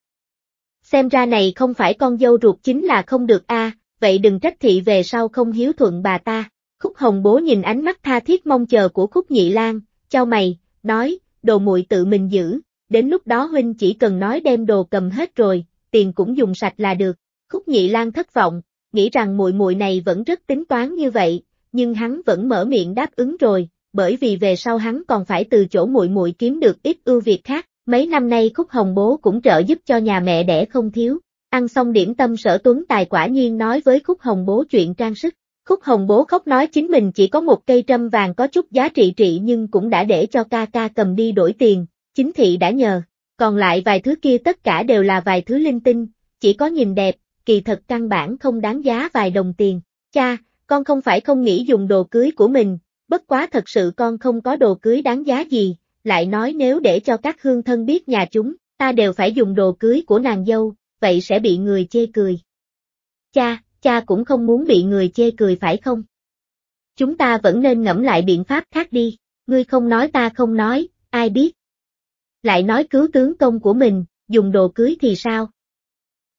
Xem ra này không phải con dâu ruột chính là không được a, à, vậy đừng trách thị về sau không hiếu thuận bà ta. Khúc hồng bố nhìn ánh mắt tha thiết mong chờ của khúc nhị lan, cho mày, nói, đồ muội tự mình giữ, đến lúc đó huynh chỉ cần nói đem đồ cầm hết rồi, tiền cũng dùng sạch là được. Khúc nhị lan thất vọng, nghĩ rằng muội muội này vẫn rất tính toán như vậy, nhưng hắn vẫn mở miệng đáp ứng rồi, bởi vì về sau hắn còn phải từ chỗ muội muội kiếm được ít ưu việt khác, mấy năm nay Khúc Hồng Bố cũng trợ giúp cho nhà mẹ đẻ không thiếu. Ăn xong điểm tâm sở tuấn tài quả nhiên nói với Khúc Hồng Bố chuyện trang sức, Khúc Hồng bố khóc nói chính mình chỉ có một cây trâm vàng có chút giá trị trị nhưng cũng đã để cho ca ca cầm đi đổi tiền, chính thị đã nhờ. Còn lại vài thứ kia tất cả đều là vài thứ linh tinh, chỉ có nhìn đẹp, kỳ thật căn bản không đáng giá vài đồng tiền. Cha, con không phải không nghĩ dùng đồ cưới của mình, bất quá thật sự con không có đồ cưới đáng giá gì, lại nói nếu để cho các hương thân biết nhà chúng, ta đều phải dùng đồ cưới của nàng dâu, vậy sẽ bị người chê cười. Cha, cha cũng không muốn bị người chê cười phải không? Chúng ta vẫn nên ngẫm lại biện pháp khác đi, ngươi không nói ta không nói, ai biết. Lại nói cứu tướng công của mình, dùng đồ cưới thì sao?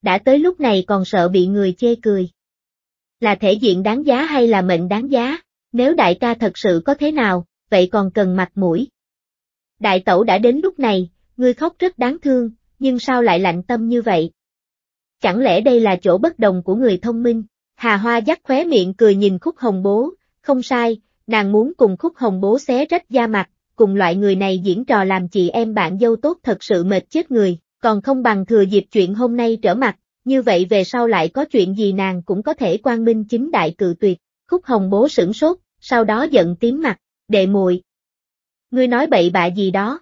Đã tới lúc này còn sợ bị người chê cười. Là thể diện đáng giá hay là mệnh đáng giá, nếu đại ca thật sự có thế nào, vậy còn cần mặt mũi. Đại tẩu đã đến lúc này, ngươi khóc rất đáng thương, nhưng sao lại lạnh tâm như vậy? chẳng lẽ đây là chỗ bất đồng của người thông minh? Hà Hoa dắt khóe miệng cười nhìn khúc hồng bố, không sai, nàng muốn cùng khúc hồng bố xé rách da mặt, cùng loại người này diễn trò làm chị em bạn dâu tốt thật sự mệt chết người, còn không bằng thừa dịp chuyện hôm nay trở mặt, như vậy về sau lại có chuyện gì nàng cũng có thể quan minh chính đại cự tuyệt, khúc hồng bố sửng sốt, sau đó giận tím mặt, đệ muội Ngươi nói bậy bạ gì đó.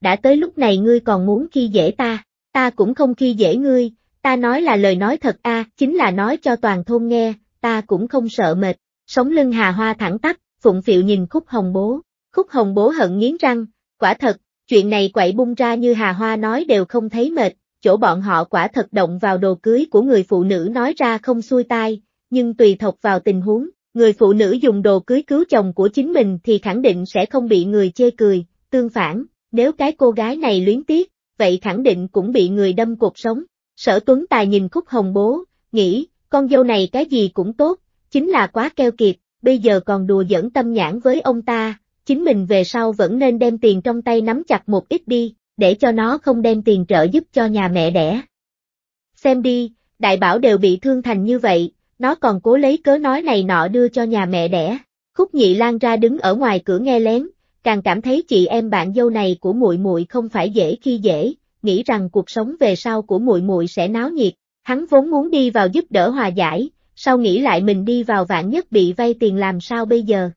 Đã tới lúc này ngươi còn muốn khi dễ ta, ta cũng không khi dễ ngươi, ta nói là lời nói thật a, à, chính là nói cho toàn thôn nghe, ta cũng không sợ mệt, sống lưng hà hoa thẳng tắp, phụng phịu nhìn khúc hồng bố, khúc hồng bố hận nghiến răng, quả thật, chuyện này quậy bung ra như hà hoa nói đều không thấy mệt, chỗ bọn họ quả thật động vào đồ cưới của người phụ nữ nói ra không xuôi tai, nhưng tùy thuộc vào tình huống, người phụ nữ dùng đồ cưới cứu chồng của chính mình thì khẳng định sẽ không bị người chê cười, tương phản, nếu cái cô gái này luyến tiếc, vậy khẳng định cũng bị người đâm cuộc sống. Sở Tuấn Tài nhìn Khúc Hồng bố, nghĩ, con dâu này cái gì cũng tốt, chính là quá keo kiệt, bây giờ còn đùa giỡn tâm nhãn với ông ta, chính mình về sau vẫn nên đem tiền trong tay nắm chặt một ít đi, để cho nó không đem tiền trợ giúp cho nhà mẹ đẻ. Xem đi, đại bảo đều bị thương thành như vậy, nó còn cố lấy cớ nói này nọ đưa cho nhà mẹ đẻ. Khúc Nhị Lan ra đứng ở ngoài cửa nghe lén, càng cảm thấy chị em bạn dâu này của muội muội không phải dễ khi dễ, nghĩ rằng cuộc sống về sau của muội muội sẽ náo nhiệt. Hắn vốn muốn đi vào giúp đỡ hòa giải, sau nghĩ lại mình đi vào vạn nhất bị vay tiền làm sao bây giờ.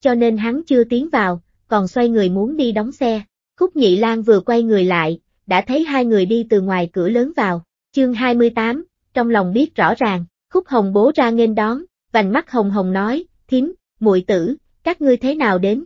Cho nên hắn chưa tiến vào, còn xoay người muốn đi đóng xe. Khúc Nhị Lan vừa quay người lại, đã thấy hai người đi từ ngoài cửa lớn vào. Chương 28, trong lòng biết rõ ràng, Khúc Hồng bố ra nghênh đón, vành mắt Hồng Hồng nói, "Thím, muội tử, các ngươi thế nào đến?"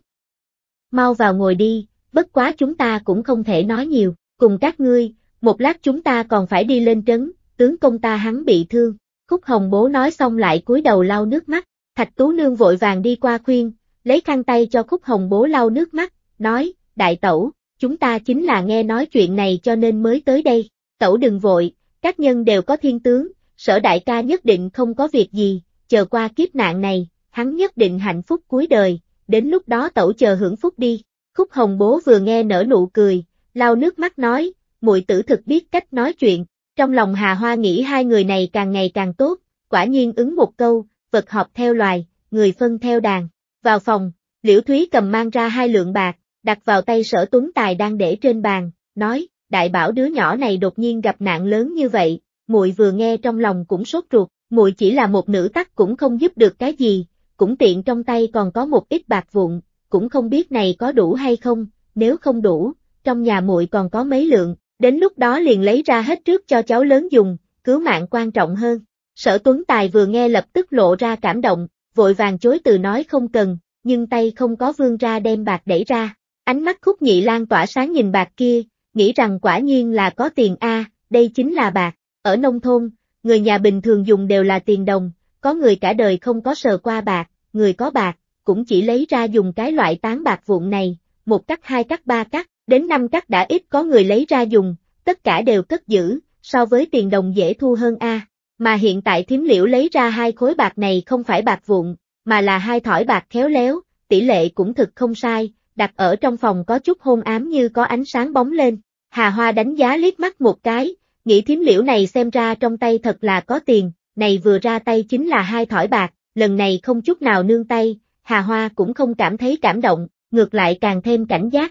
Mau vào ngồi đi, bất quá chúng ta cũng không thể nói nhiều cùng các ngươi, một lát chúng ta còn phải đi lên trấn, tướng công ta hắn bị thương. Khúc Hồng Bố nói xong lại cúi đầu lau nước mắt, Thạch Tú Nương vội vàng đi qua khuyên, lấy khăn tay cho Khúc Hồng Bố lau nước mắt, nói, đại tẩu, chúng ta chính là nghe nói chuyện này cho nên mới tới đây, tẩu đừng vội, các nhân đều có thiên tướng, sở đại ca nhất định không có việc gì, chờ qua kiếp nạn này, hắn nhất định hạnh phúc cuối đời, đến lúc đó tẩu chờ hưởng phúc đi. Khúc Hồng Bố vừa nghe nở nụ cười, lau nước mắt nói, muội tử thực biết cách nói chuyện, trong lòng Hà Hoa nghĩ hai người này càng ngày càng tốt, quả nhiên ứng một câu, vật họp theo loài, người phân theo đàn. Vào phòng, Liễu Thúy cầm mang ra hai lượng bạc, đặt vào tay sở tuấn tài đang để trên bàn, nói, đại bảo đứa nhỏ này đột nhiên gặp nạn lớn như vậy, muội vừa nghe trong lòng cũng sốt ruột, muội chỉ là một nữ tắc cũng không giúp được cái gì, cũng tiện trong tay còn có một ít bạc vụn, cũng không biết này có đủ hay không, nếu không đủ, trong nhà muội còn có mấy lượng, đến lúc đó liền lấy ra hết trước cho cháu lớn dùng, cứu mạng quan trọng hơn. Sở Tuấn Tài vừa nghe lập tức lộ ra cảm động, vội vàng chối từ nói không cần, nhưng tay không có vương ra đem bạc đẩy ra. Ánh mắt khúc nhị lan tỏa sáng nhìn bạc kia, nghĩ rằng quả nhiên là có tiền A, đây chính là bạc. Ở nông thôn, người nhà bình thường dùng đều là tiền đồng, có người cả đời không có sờ qua bạc, người có bạc, cũng chỉ lấy ra dùng cái loại tán bạc vụn này, một cắt hai cắt ba cắt, Đến năm cắt đã ít có người lấy ra dùng, tất cả đều cất giữ, so với tiền đồng dễ thu hơn a. Mà hiện tại thiếm liễu lấy ra hai khối bạc này không phải bạc vụn, mà là hai thỏi bạc khéo léo, tỷ lệ cũng thực không sai, đặt ở trong phòng có chút hôn ám như có ánh sáng bóng lên. Hà Hoa đánh giá liếc mắt một cái, nghĩ thiếm liễu này xem ra trong tay thật là có tiền, này vừa ra tay chính là hai thỏi bạc, lần này không chút nào nương tay, Hà Hoa cũng không cảm thấy cảm động, ngược lại càng thêm cảnh giác,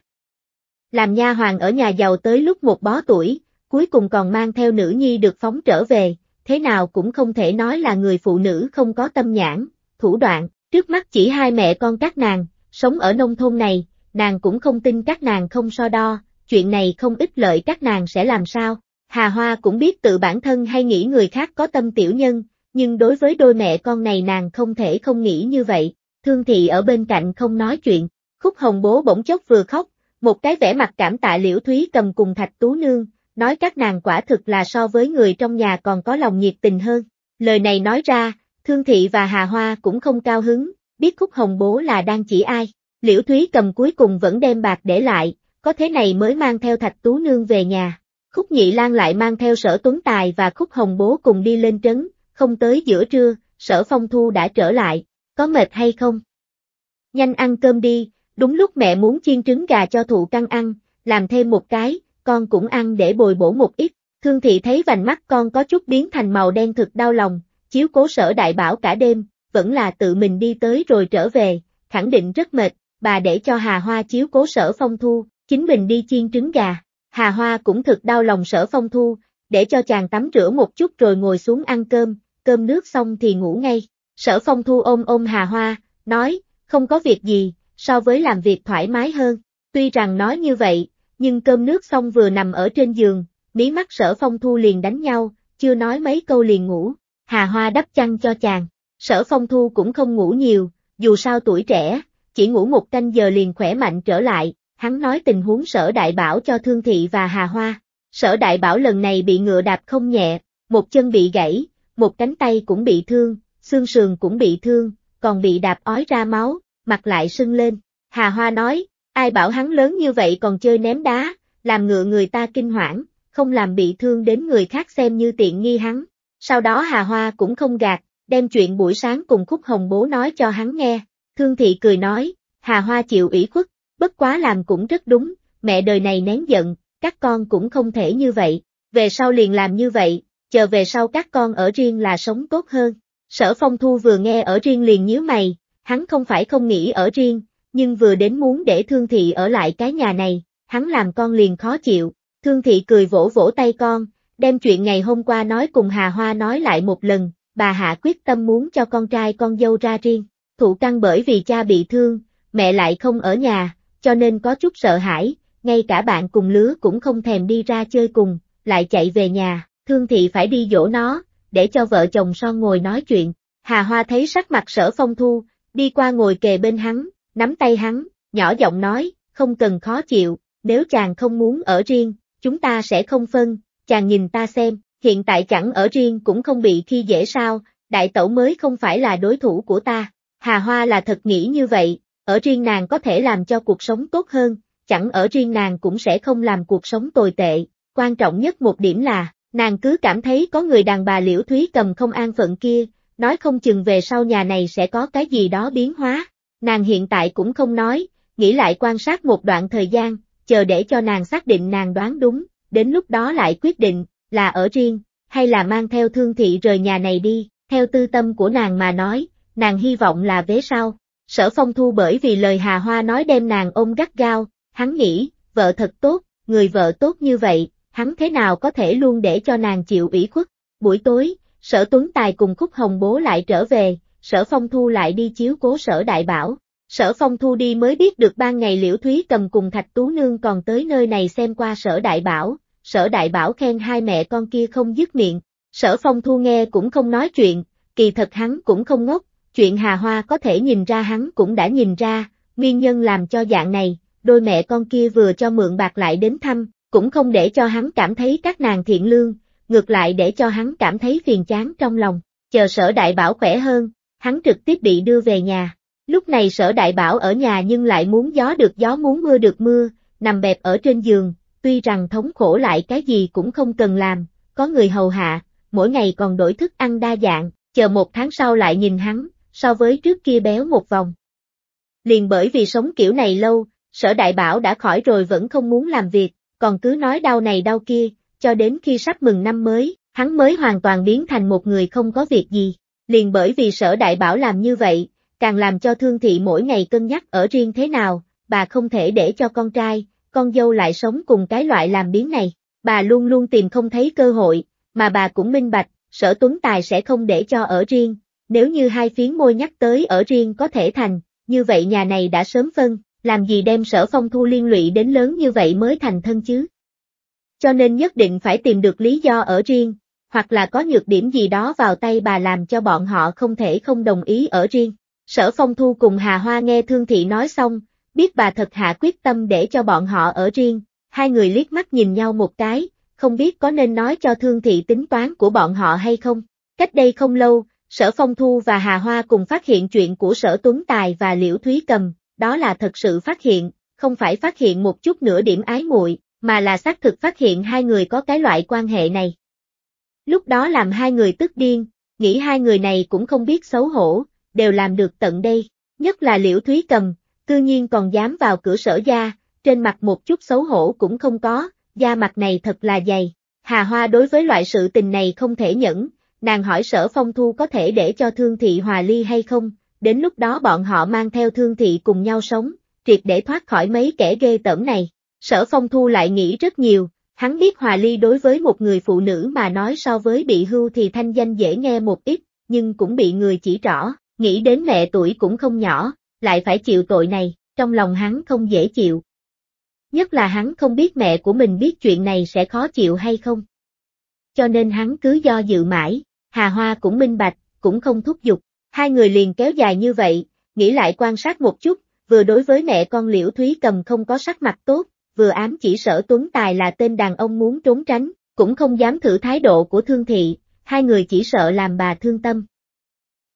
làm nha hoàng ở nhà giàu tới lúc một bó tuổi, cuối cùng còn mang theo nữ nhi được phóng trở về, thế nào cũng không thể nói là người phụ nữ không có tâm nhãn, thủ đoạn, trước mắt chỉ hai mẹ con các nàng, sống ở nông thôn này, nàng cũng không tin các nàng không so đo, chuyện này không ích lợi các nàng sẽ làm sao. Hà Hoa cũng biết tự bản thân hay nghĩ người khác có tâm tiểu nhân, nhưng đối với đôi mẹ con này nàng không thể không nghĩ như vậy, thương thị ở bên cạnh không nói chuyện, khúc hồng bố bỗng chốc vừa khóc một cái vẻ mặt cảm tạ liễu thúy cầm cùng thạch tú nương, nói các nàng quả thực là so với người trong nhà còn có lòng nhiệt tình hơn. Lời này nói ra, Thương Thị và Hà Hoa cũng không cao hứng, biết Khúc Hồng Bố là đang chỉ ai. Liễu Thúy cầm cuối cùng vẫn đem bạc để lại, có thế này mới mang theo Thạch Tú Nương về nhà. Khúc Nhị Lan lại mang theo Sở Tuấn Tài và Khúc Hồng Bố cùng đi lên trấn, không tới giữa trưa, Sở Phong Thu đã trở lại, có mệt hay không? Nhanh ăn cơm đi, Đúng lúc mẹ muốn chiên trứng gà cho thụ căng ăn, làm thêm một cái, con cũng ăn để bồi bổ một ít. Thương thị thấy vành mắt con có chút biến thành màu đen thực đau lòng, chiếu cố sở đại bảo cả đêm, vẫn là tự mình đi tới rồi trở về, khẳng định rất mệt, bà để cho Hà Hoa chiếu cố sở phong thu, chính mình đi chiên trứng gà. Hà Hoa cũng thực đau lòng sở phong thu, để cho chàng tắm rửa một chút rồi ngồi xuống ăn cơm, cơm nước xong thì ngủ ngay. Sở phong thu ôm ôm Hà Hoa, nói, không có việc gì, so với làm việc thoải mái hơn. Tuy rằng nói như vậy, nhưng cơm nước xong vừa nằm ở trên giường, mí mắt sở phong thu liền đánh nhau, chưa nói mấy câu liền ngủ, hà hoa đắp chăn cho chàng. Sở phong thu cũng không ngủ nhiều, dù sao tuổi trẻ, chỉ ngủ một canh giờ liền khỏe mạnh trở lại, hắn nói tình huống sở đại bảo cho thương thị và hà hoa. Sở đại bảo lần này bị ngựa đạp không nhẹ, một chân bị gãy, một cánh tay cũng bị thương, xương sườn cũng bị thương, còn bị đạp ói ra máu, mặt lại sưng lên. Hà Hoa nói, ai bảo hắn lớn như vậy còn chơi ném đá, làm ngựa người ta kinh hoảng, không làm bị thương đến người khác xem như tiện nghi hắn. Sau đó Hà Hoa cũng không gạt, đem chuyện buổi sáng cùng Khúc Hồng Bố nói cho hắn nghe. Thương Thị cười nói, Hà Hoa chịu ủy khuất, bất quá làm cũng rất đúng, mẹ đời này nén giận, các con cũng không thể như vậy, về sau liền làm như vậy, chờ về sau các con ở riêng là sống tốt hơn. Sở Phong Thu vừa nghe ở riêng liền nhíu mày, hắn không phải không nghĩ ở riêng, nhưng vừa đến muốn để Thương Thị ở lại cái nhà này, hắn làm con liền khó chịu, Thương Thị cười vỗ vỗ tay con, đem chuyện ngày hôm qua nói cùng Hà Hoa nói lại một lần, bà Hạ quyết tâm muốn cho con trai con dâu ra riêng, thụ căng bởi vì cha bị thương, mẹ lại không ở nhà, cho nên có chút sợ hãi, ngay cả bạn cùng lứa cũng không thèm đi ra chơi cùng, lại chạy về nhà, Thương Thị phải đi dỗ nó, để cho vợ chồng son ngồi nói chuyện. Hà Hoa thấy sắc mặt sở phong thu, đi qua ngồi kề bên hắn, nắm tay hắn, nhỏ giọng nói, không cần khó chịu, nếu chàng không muốn ở riêng, chúng ta sẽ không phân, chàng nhìn ta xem, hiện tại chẳng ở riêng cũng không bị khi dễ sao, đại tẩu mới không phải là đối thủ của ta. Hà Hoa là thật nghĩ như vậy, ở riêng nàng có thể làm cho cuộc sống tốt hơn, chẳng ở riêng nàng cũng sẽ không làm cuộc sống tồi tệ. Quan trọng nhất một điểm là, nàng cứ cảm thấy có người đàn bà liễu thúy cầm không an phận kia, nói không chừng về sau nhà này sẽ có cái gì đó biến hóa. Nàng hiện tại cũng không nói, nghĩ lại quan sát một đoạn thời gian, chờ để cho nàng xác định nàng đoán đúng, đến lúc đó lại quyết định, là ở riêng, hay là mang theo thương thị rời nhà này đi, theo tư tâm của nàng mà nói, nàng hy vọng là vế sau. Sở phong thu bởi vì lời Hà Hoa nói đem nàng ôm gắt gao, hắn nghĩ, vợ thật tốt, người vợ tốt như vậy, hắn thế nào có thể luôn để cho nàng chịu ủy khuất. Buổi tối, sở tuấn tài cùng khúc hồng bố lại trở về, sở phong thu lại đi chiếu cố sở đại bảo. Sở phong thu đi mới biết được ban ngày liễu thúy cầm cùng thạch tú nương còn tới nơi này xem qua sở đại bảo, sở đại bảo khen hai mẹ con kia không dứt miệng, sở phong thu nghe cũng không nói chuyện, kỳ thật hắn cũng không ngốc, chuyện hà hoa có thể nhìn ra hắn cũng đã nhìn ra, nguyên nhân làm cho dạng này, đôi mẹ con kia vừa cho mượn bạc lại đến thăm, cũng không để cho hắn cảm thấy các nàng thiện lương, ngược lại để cho hắn cảm thấy phiền chán trong lòng, chờ sở đại bảo khỏe hơn, hắn trực tiếp bị đưa về nhà. Lúc này sở đại bảo ở nhà nhưng lại muốn gió được gió muốn mưa được mưa, nằm bẹp ở trên giường, tuy rằng thống khổ lại cái gì cũng không cần làm, có người hầu hạ, mỗi ngày còn đổi thức ăn đa dạng, chờ một tháng sau lại nhìn hắn, so với trước kia béo một vòng. Liền bởi vì sống kiểu này lâu, sở đại bảo đã khỏi rồi vẫn không muốn làm việc, còn cứ nói đau này đau kia, cho đến khi sắp mừng năm mới, hắn mới hoàn toàn biến thành một người không có việc gì. Liền bởi vì sở đại bảo làm như vậy, càng làm cho thương thị mỗi ngày cân nhắc ở riêng thế nào, bà không thể để cho con trai, con dâu lại sống cùng cái loại làm biến này. Bà luôn luôn tìm không thấy cơ hội, mà bà cũng minh bạch, sở tuấn tài sẽ không để cho ở riêng, nếu như hai phiến môi nhắc tới ở riêng có thể thành, như vậy nhà này đã sớm phân, làm gì đem sở phong thu liên lụy đến lớn như vậy mới thành thân chứ cho nên nhất định phải tìm được lý do ở riêng, hoặc là có nhược điểm gì đó vào tay bà làm cho bọn họ không thể không đồng ý ở riêng. Sở Phong Thu cùng Hà Hoa nghe Thương Thị nói xong, biết bà thật hạ quyết tâm để cho bọn họ ở riêng, hai người liếc mắt nhìn nhau một cái, không biết có nên nói cho Thương Thị tính toán của bọn họ hay không. Cách đây không lâu, Sở Phong Thu và Hà Hoa cùng phát hiện chuyện của Sở Tuấn Tài và Liễu Thúy Cầm, đó là thật sự phát hiện, không phải phát hiện một chút nửa điểm ái muội, mà là xác thực phát hiện hai người có cái loại quan hệ này. Lúc đó làm hai người tức điên, nghĩ hai người này cũng không biết xấu hổ, đều làm được tận đây, nhất là Liễu Thúy Cầm, cư nhiên còn dám vào cửa sở gia, trên mặt một chút xấu hổ cũng không có, da mặt này thật là dày. Hà Hoa đối với loại sự tình này không thể nhẫn, nàng hỏi sở phong thu có thể để cho thương thị hòa ly hay không, đến lúc đó bọn họ mang theo thương thị cùng nhau sống, triệt để thoát khỏi mấy kẻ ghê tởm này. Sở phong thu lại nghĩ rất nhiều, hắn biết hòa ly đối với một người phụ nữ mà nói so với bị hưu thì thanh danh dễ nghe một ít, nhưng cũng bị người chỉ rõ, nghĩ đến mẹ tuổi cũng không nhỏ, lại phải chịu tội này, trong lòng hắn không dễ chịu. Nhất là hắn không biết mẹ của mình biết chuyện này sẽ khó chịu hay không. Cho nên hắn cứ do dự mãi, Hà Hoa cũng minh bạch, cũng không thúc giục, hai người liền kéo dài như vậy, nghĩ lại quan sát một chút, vừa đối với mẹ con Liễu Thúy Cầm không có sắc mặt tốt, vừa ám chỉ sở tuấn tài là tên đàn ông muốn trốn tránh, cũng không dám thử thái độ của thương thị, hai người chỉ sợ làm bà thương tâm.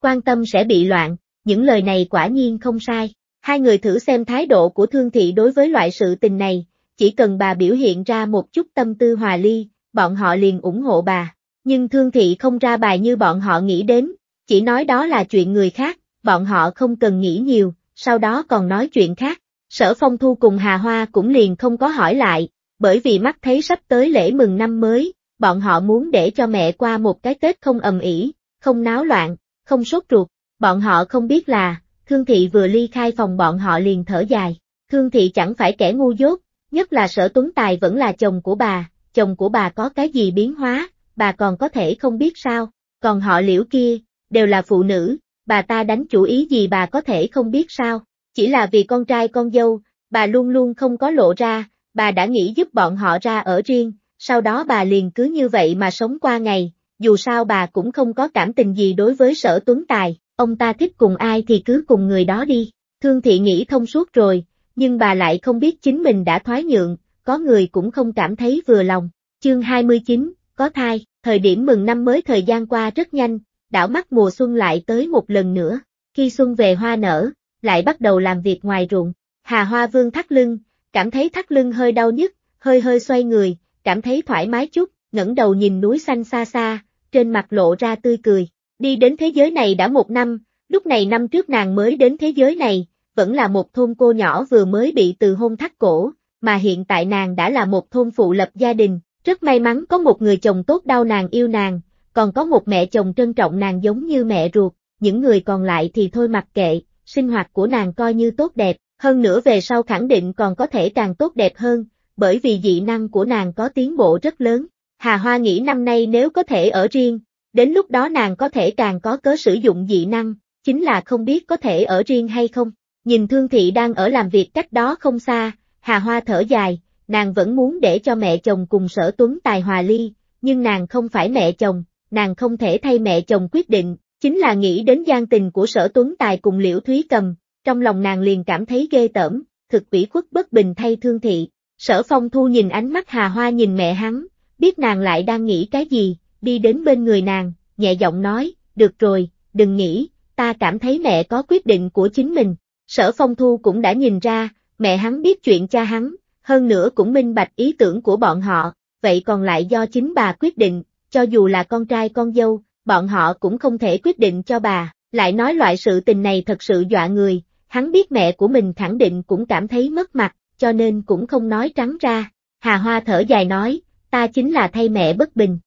Quan tâm sẽ bị loạn, những lời này quả nhiên không sai, hai người thử xem thái độ của thương thị đối với loại sự tình này, chỉ cần bà biểu hiện ra một chút tâm tư hòa ly, bọn họ liền ủng hộ bà, nhưng thương thị không ra bài như bọn họ nghĩ đến, chỉ nói đó là chuyện người khác, bọn họ không cần nghĩ nhiều, sau đó còn nói chuyện khác. Sở Phong Thu cùng Hà Hoa cũng liền không có hỏi lại, bởi vì mắt thấy sắp tới lễ mừng năm mới, bọn họ muốn để cho mẹ qua một cái Tết không ầm ĩ, không náo loạn, không sốt ruột, bọn họ không biết là, Thương Thị vừa ly khai phòng bọn họ liền thở dài, Thương Thị chẳng phải kẻ ngu dốt, nhất là Sở Tuấn Tài vẫn là chồng của bà, chồng của bà có cái gì biến hóa, bà còn có thể không biết sao, còn họ liễu kia, đều là phụ nữ, bà ta đánh chủ ý gì bà có thể không biết sao, chỉ là vì con trai con dâu, bà luôn luôn không có lộ ra, bà đã nghĩ giúp bọn họ ra ở riêng, sau đó bà liền cứ như vậy mà sống qua ngày, dù sao bà cũng không có cảm tình gì đối với sở tuấn tài, ông ta thích cùng ai thì cứ cùng người đó đi. Thương thị nghĩ thông suốt rồi, nhưng bà lại không biết chính mình đã thoái nhượng, có người cũng không cảm thấy vừa lòng. Chương 29, có thai, thời điểm mừng năm mới thời gian qua rất nhanh, đảo mắt mùa xuân lại tới một lần nữa. Khi xuân về hoa nở, lại bắt đầu làm việc ngoài ruộng. Hà Hoa Vương thắt lưng, cảm thấy thắt lưng hơi đau nhức, hơi hơi xoay người, cảm thấy thoải mái chút, ngẩng đầu nhìn núi xanh xa xa, trên mặt lộ ra tươi cười. Đi đến thế giới này đã một năm, lúc này năm trước nàng mới đến thế giới này, vẫn là một thôn cô nhỏ vừa mới bị từ hôn thắt cổ, mà hiện tại nàng đã là một thôn phụ lập gia đình, rất may mắn có một người chồng tốt đau nàng yêu nàng, còn có một mẹ chồng trân trọng nàng giống như mẹ ruột, những người còn lại thì thôi mặc kệ, sinh hoạt của nàng coi như tốt đẹp, hơn nữa về sau khẳng định còn có thể càng tốt đẹp hơn, bởi vì dị năng của nàng có tiến bộ rất lớn. Hà Hoa nghĩ năm nay nếu có thể ở riêng, đến lúc đó nàng có thể càng có cớ sử dụng dị năng, chính là không biết có thể ở riêng hay không. Nhìn Thương Thị đang ở làm việc cách đó không xa, Hà Hoa thở dài, nàng vẫn muốn để cho mẹ chồng cùng sở tuấn tài hòa ly, nhưng nàng không phải mẹ chồng, nàng không thể thay mẹ chồng quyết định, chính là nghĩ đến gian tình của sở tuấn tài cùng liễu thúy cầm, trong lòng nàng liền cảm thấy ghê tởm, thực ủy khuất bất bình thay thương thị. Sở phong thu nhìn ánh mắt hà hoa nhìn mẹ hắn, biết nàng lại đang nghĩ cái gì, đi đến bên người nàng, nhẹ giọng nói, được rồi, đừng nghĩ, ta cảm thấy mẹ có quyết định của chính mình. Sở phong thu cũng đã nhìn ra, mẹ hắn biết chuyện cha hắn, hơn nữa cũng minh bạch ý tưởng của bọn họ, vậy còn lại do chính bà quyết định, cho dù là con trai con dâu, bọn họ cũng không thể quyết định cho bà, lại nói loại sự tình này thật sự dọa người, hắn biết mẹ của mình khẳng định cũng cảm thấy mất mặt, cho nên cũng không nói trắng ra. Hà Hoa thở dài nói, ta chính là thay mẹ bất bình.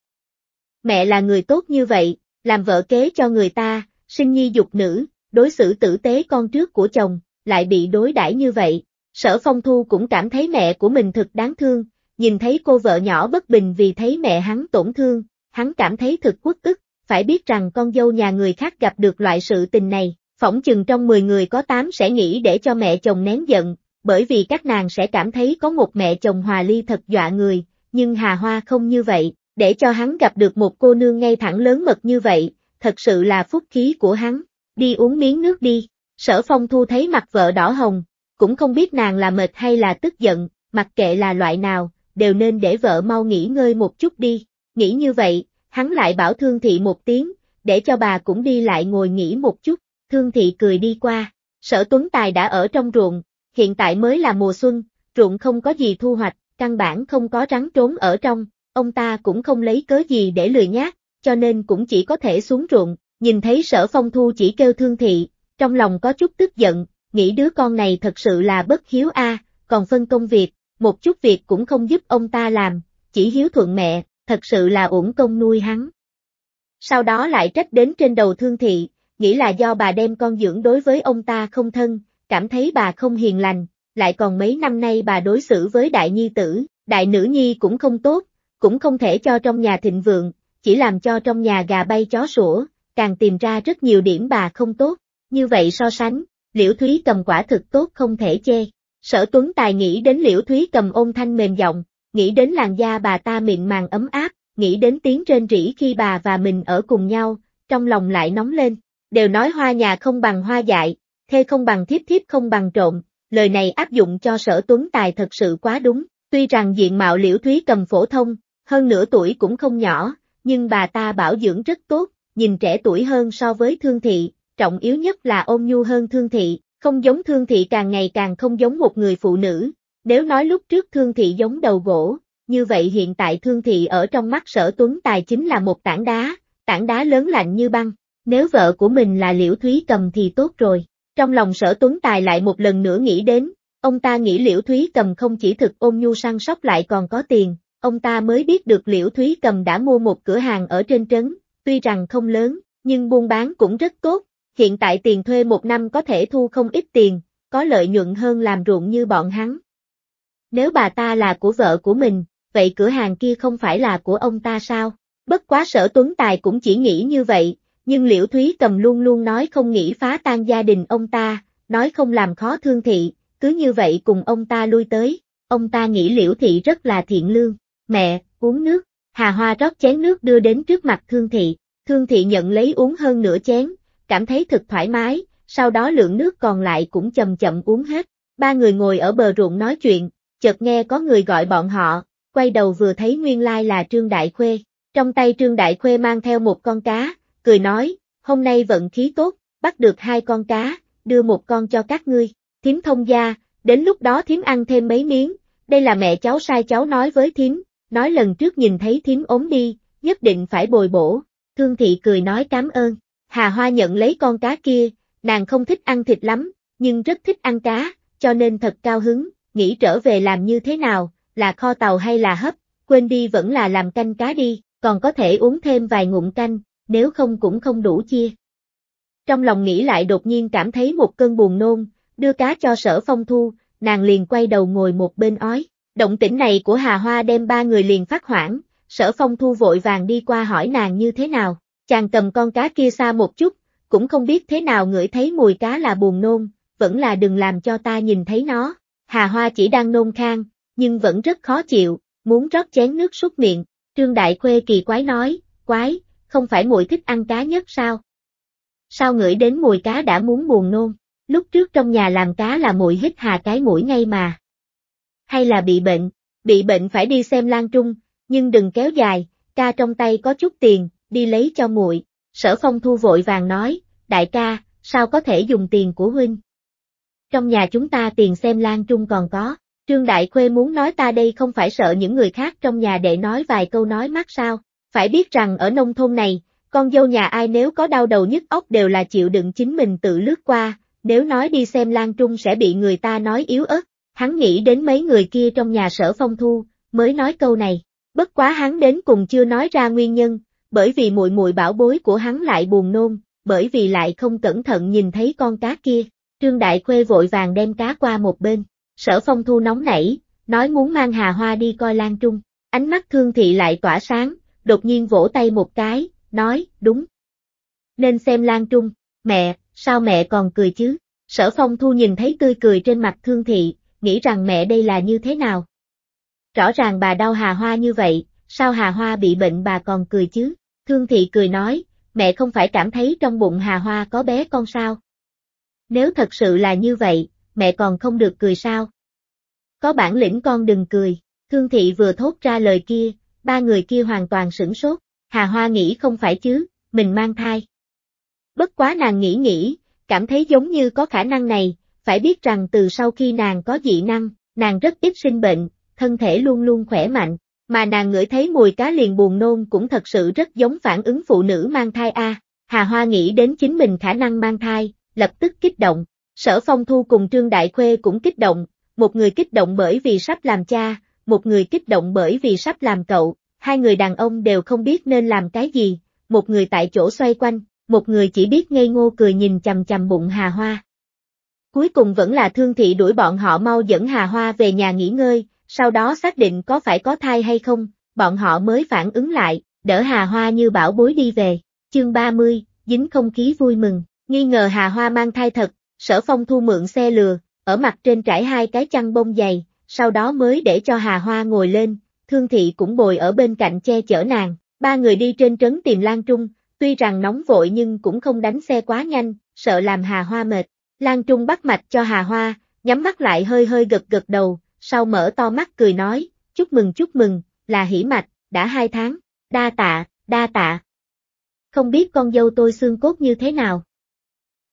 Mẹ là người tốt như vậy, làm vợ kế cho người ta, sinh nhi dục nữ, đối xử tử tế con trước của chồng, lại bị đối đãi như vậy. Sở Phong Thu cũng cảm thấy mẹ của mình thật đáng thương, nhìn thấy cô vợ nhỏ bất bình vì thấy mẹ hắn tổn thương, hắn cảm thấy thực quốc tức, phải biết rằng con dâu nhà người khác gặp được loại sự tình này, phỏng chừng trong 10 người có 8 sẽ nghĩ để cho mẹ chồng nén giận, bởi vì các nàng sẽ cảm thấy có một mẹ chồng hòa ly thật dọa người, nhưng Hà Hoa không như vậy, để cho hắn gặp được một cô nương ngay thẳng lớn mật như vậy, thật sự là phúc khí của hắn, đi uống miếng nước đi, sở phong thu thấy mặt vợ đỏ hồng, cũng không biết nàng là mệt hay là tức giận, mặc kệ là loại nào, đều nên để vợ mau nghỉ ngơi một chút đi, nghĩ như vậy, hắn lại bảo Thương Thị một tiếng, để cho bà cũng đi lại ngồi nghỉ một chút, Thương Thị cười đi qua, sở Tuấn Tài đã ở trong ruộng, hiện tại mới là mùa xuân, ruộng không có gì thu hoạch, căn bản không có rắn trốn ở trong, ông ta cũng không lấy cớ gì để lười nhát, cho nên cũng chỉ có thể xuống ruộng, nhìn thấy sở phong thu chỉ kêu Thương Thị, trong lòng có chút tức giận, nghĩ đứa con này thật sự là bất hiếu a còn phân công việc, một chút việc cũng không giúp ông ta làm, chỉ hiếu thuận mẹ, thật sự là uổng công nuôi hắn. Sau đó lại trách đến trên đầu thương thị, nghĩ là do bà đem con dưỡng đối với ông ta không thân, cảm thấy bà không hiền lành, lại còn mấy năm nay bà đối xử với đại nhi tử, đại nữ nhi cũng không tốt, cũng không thể cho trong nhà thịnh vượng, chỉ làm cho trong nhà gà bay chó sủa, càng tìm ra rất nhiều điểm bà không tốt, như vậy so sánh, liễu thúy cầm quả thực tốt không thể che. Sở Tuấn Tài nghĩ đến liễu thúy cầm ôn thanh mềm giọng, nghĩ đến làn da bà ta mịn màng ấm áp, nghĩ đến tiếng trên rỉ khi bà và mình ở cùng nhau, trong lòng lại nóng lên. Đều nói hoa nhà không bằng hoa dại, thê không bằng thiếp thiếp không bằng trộm, lời này áp dụng cho sở tuấn tài thật sự quá đúng, tuy rằng diện mạo liễu thúy cầm phổ thông, hơn nửa tuổi cũng không nhỏ, nhưng bà ta bảo dưỡng rất tốt, nhìn trẻ tuổi hơn so với thương thị, trọng yếu nhất là ôn nhu hơn thương thị, không giống thương thị càng ngày càng không giống một người phụ nữ, nếu nói lúc trước Thương Thị giống đầu gỗ, như vậy hiện tại Thương Thị ở trong mắt sở Tuấn Tài chính là một tảng đá, tảng đá lớn lạnh như băng. Nếu vợ của mình là Liễu Thúy Cầm thì tốt rồi. Trong lòng sở Tuấn Tài lại một lần nữa nghĩ đến, ông ta nghĩ Liễu Thúy Cầm không chỉ thực ôn nhu săn sóc lại còn có tiền, ông ta mới biết được Liễu Thúy Cầm đã mua một cửa hàng ở trên trấn, tuy rằng không lớn, nhưng buôn bán cũng rất tốt, hiện tại tiền thuê một năm có thể thu không ít tiền, có lợi nhuận hơn làm ruộng như bọn hắn. Nếu bà ta là của vợ của mình, vậy cửa hàng kia không phải là của ông ta sao? Bất quá sở Tuấn Tài cũng chỉ nghĩ như vậy, nhưng Liễu Thúy Cầm luôn luôn nói không nghĩ phá tan gia đình ông ta, nói không làm khó thương thị, cứ như vậy cùng ông ta lui tới. Ông ta nghĩ Liễu Thị rất là thiện lương. Mẹ, uống nước. Hà Hoa rót chén nước đưa đến trước mặt Thương Thị. Thương Thị nhận lấy uống hơn nửa chén, cảm thấy thật thoải mái, sau đó lượng nước còn lại cũng chậm chậm uống hết. Ba người ngồi ở bờ ruộng nói chuyện, chợt nghe có người gọi bọn họ, quay đầu vừa thấy nguyên lai là Trương Đại Khuê, trong tay Trương Đại Khuê mang theo một con cá, cười nói, hôm nay vận khí tốt, bắt được hai con cá, đưa một con cho các ngươi, thím thông gia, đến lúc đó thím ăn thêm mấy miếng, đây là mẹ cháu sai cháu nói với thím, nói lần trước nhìn thấy thím ốm đi, nhất định phải bồi bổ, thương thị cười nói cảm ơn, hà hoa nhận lấy con cá kia, nàng không thích ăn thịt lắm, nhưng rất thích ăn cá, cho nên thật cao hứng, nghĩ trở về làm như thế nào, là kho tàu hay là hấp, quên đi vẫn là làm canh cá đi, còn có thể uống thêm vài ngụm canh, nếu không cũng không đủ chia. Trong lòng nghĩ lại đột nhiên cảm thấy một cơn buồn nôn, đưa cá cho sở phong thu, nàng liền quay đầu ngồi một bên ói. Động tĩnh này của Hà Hoa đem ba người liền phát hoảng, sở phong thu vội vàng đi qua hỏi nàng như thế nào, chàng cầm con cá kia xa một chút, cũng không biết thế nào ngửi thấy mùi cá là buồn nôn, vẫn là đừng làm cho ta nhìn thấy nó, Hà Hoa chỉ đang nôn khang, nhưng vẫn rất khó chịu, muốn rót chén nước súc miệng, Trương Đại Khuê kỳ quái nói, quái, không phải muội thích ăn cá nhất sao? Sao ngửi đến mùi cá đã muốn buồn nôn, lúc trước trong nhà làm cá là muội hít hà cái mũi ngay mà. Hay là bị bệnh, bị bệnh phải đi xem lan trung, nhưng đừng kéo dài, ca trong tay có chút tiền, đi lấy cho muội. Sở Phong Thu vội vàng nói, đại ca, sao có thể dùng tiền của huynh? trong nhà chúng ta tiền xem Lan Trung còn có. Trương Đại Khuê muốn nói ta đây không phải sợ những người khác trong nhà để nói vài câu nói mắt sao, phải biết rằng ở nông thôn này, con dâu nhà ai nếu có đau đầu nhức óc đều là chịu đựng chính mình tự lướt qua, nếu nói đi xem Lan Trung sẽ bị người ta nói yếu ớt, hắn nghĩ đến mấy người kia trong nhà sở phong thu, mới nói câu này, bất quá hắn đến cùng chưa nói ra nguyên nhân, bởi vì muội muội bảo bối của hắn lại buồn nôn, bởi vì lại không cẩn thận nhìn thấy con cá kia, Trương Đại Khuê vội vàng đem cá qua một bên, sở phong thu nóng nảy, nói muốn mang hà hoa đi coi lan trung, ánh mắt thương thị lại tỏa sáng, đột nhiên vỗ tay một cái, nói, đúng. Nên xem lan trung, mẹ, sao mẹ còn cười chứ? Sở phong thu nhìn thấy tươi cười trên mặt thương thị, nghĩ rằng mẹ đây là như thế nào? Rõ ràng bà đau hà hoa như vậy, sao hà hoa bị bệnh bà còn cười chứ? Thương thị cười nói, mẹ không phải cảm thấy trong bụng hà hoa có bé con sao? Nếu thật sự là như vậy, mẹ còn không được cười sao? Có bản lĩnh con đừng cười, thương thị vừa thốt ra lời kia, ba người kia hoàn toàn sửng sốt, Hà Hoa nghĩ không phải chứ, mình mang thai. Bất quá nàng nghĩ nghĩ, cảm thấy giống như có khả năng này, phải biết rằng từ sau khi nàng có dị năng, nàng rất ít sinh bệnh, thân thể luôn luôn khỏe mạnh, mà nàng ngửi thấy mùi cá liền buồn nôn cũng thật sự rất giống phản ứng phụ nữ mang thai a. Hà Hoa nghĩ đến chính mình khả năng mang thai, lập tức kích động, sở phong thu cùng Trương Đại Khuê cũng kích động, một người kích động bởi vì sắp làm cha, một người kích động bởi vì sắp làm cậu, hai người đàn ông đều không biết nên làm cái gì, một người tại chỗ xoay quanh, một người chỉ biết ngây ngô cười nhìn chằm chằm bụng Hà Hoa. Cuối cùng vẫn là thương thị đuổi bọn họ mau dẫn Hà Hoa về nhà nghỉ ngơi, sau đó xác định có phải có thai hay không, bọn họ mới phản ứng lại, đỡ Hà Hoa như bảo bối đi về, chương 30, dính không khí vui mừng. Nghi ngờ Hà Hoa mang thai thật, sở phong thu mượn xe lừa, ở mặt trên trải hai cái chăn bông dày, sau đó mới để cho Hà Hoa ngồi lên, thương thị cũng bồi ở bên cạnh che chở nàng. Ba người đi trên trấn tìm Lan Trung, tuy rằng nóng vội nhưng cũng không đánh xe quá nhanh, sợ làm Hà Hoa mệt. Lan Trung bắt mạch cho Hà Hoa, nhắm mắt lại hơi hơi gật gật đầu, sau mở to mắt cười nói, chúc mừng chúc mừng, là hỉ mạch, đã hai tháng, đa tạ, đa tạ. Không biết con dâu tôi xương cốt như thế nào?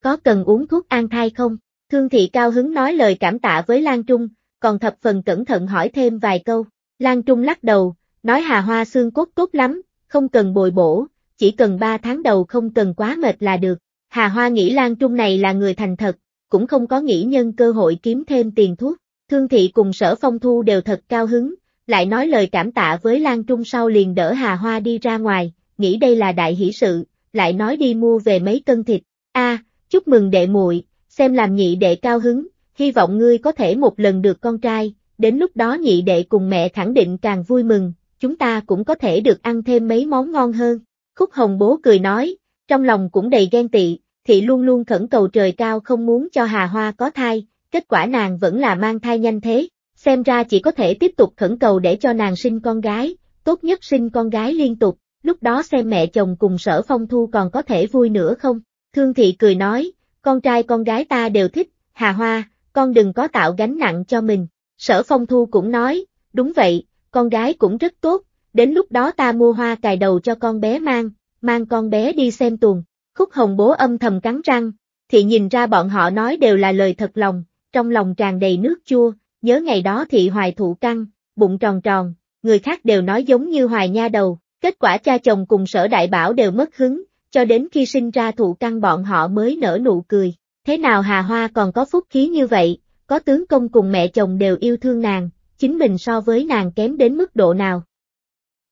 có cần uống thuốc an thai không? Thương thị cao hứng nói lời cảm tạ với Lan Trung, còn thập phần cẩn thận hỏi thêm vài câu. Lan Trung lắc đầu, nói hà hoa xương cốt tốt lắm, không cần bồi bổ, chỉ cần ba tháng đầu không cần quá mệt là được. Hà Hoa nghĩ Lan Trung này là người thành thật, cũng không có nghĩ nhân cơ hội kiếm thêm tiền thuốc. Thương thị cùng sở phong thu đều thật cao hứng, lại nói lời cảm tạ với Lan Trung sau liền đỡ Hà Hoa đi ra ngoài, nghĩ đây là đại hỷ sự, lại nói đi mua về mấy cân thịt. a chúc mừng đệ muội, xem làm nhị đệ cao hứng, hy vọng ngươi có thể một lần được con trai, đến lúc đó nhị đệ cùng mẹ khẳng định càng vui mừng, chúng ta cũng có thể được ăn thêm mấy món ngon hơn. Khúc Hồng Bố cười nói, trong lòng cũng đầy ghen tị, thị luôn luôn khẩn cầu trời cao không muốn cho Hà Hoa có thai, kết quả nàng vẫn là mang thai nhanh thế, xem ra chỉ có thể tiếp tục khẩn cầu để cho nàng sinh con gái, tốt nhất sinh con gái liên tục, lúc đó xem mẹ chồng cùng sở phong thu còn có thể vui nữa không. Thương thị cười nói, con trai con gái ta đều thích, Hà Hoa, con đừng có tạo gánh nặng cho mình. Sở Phong Thu cũng nói, đúng vậy, con gái cũng rất tốt, đến lúc đó ta mua hoa cài đầu cho con bé mang, mang con bé đi xem tuồng. Khúc Hồng bố âm thầm cắn răng, thì nhìn ra bọn họ nói đều là lời thật lòng, trong lòng tràn đầy nước chua, nhớ ngày đó thị hoài thụ căng, bụng tròn tròn, người khác đều nói giống như hoài nha đầu, kết quả cha chồng cùng sở đại bảo đều mất hứng, cho đến khi sinh ra thụ căn bọn họ mới nở nụ cười. Thế nào Hà Hoa còn có phúc khí như vậy, có tướng công cùng mẹ chồng đều yêu thương nàng, chính mình so với nàng kém đến mức độ nào.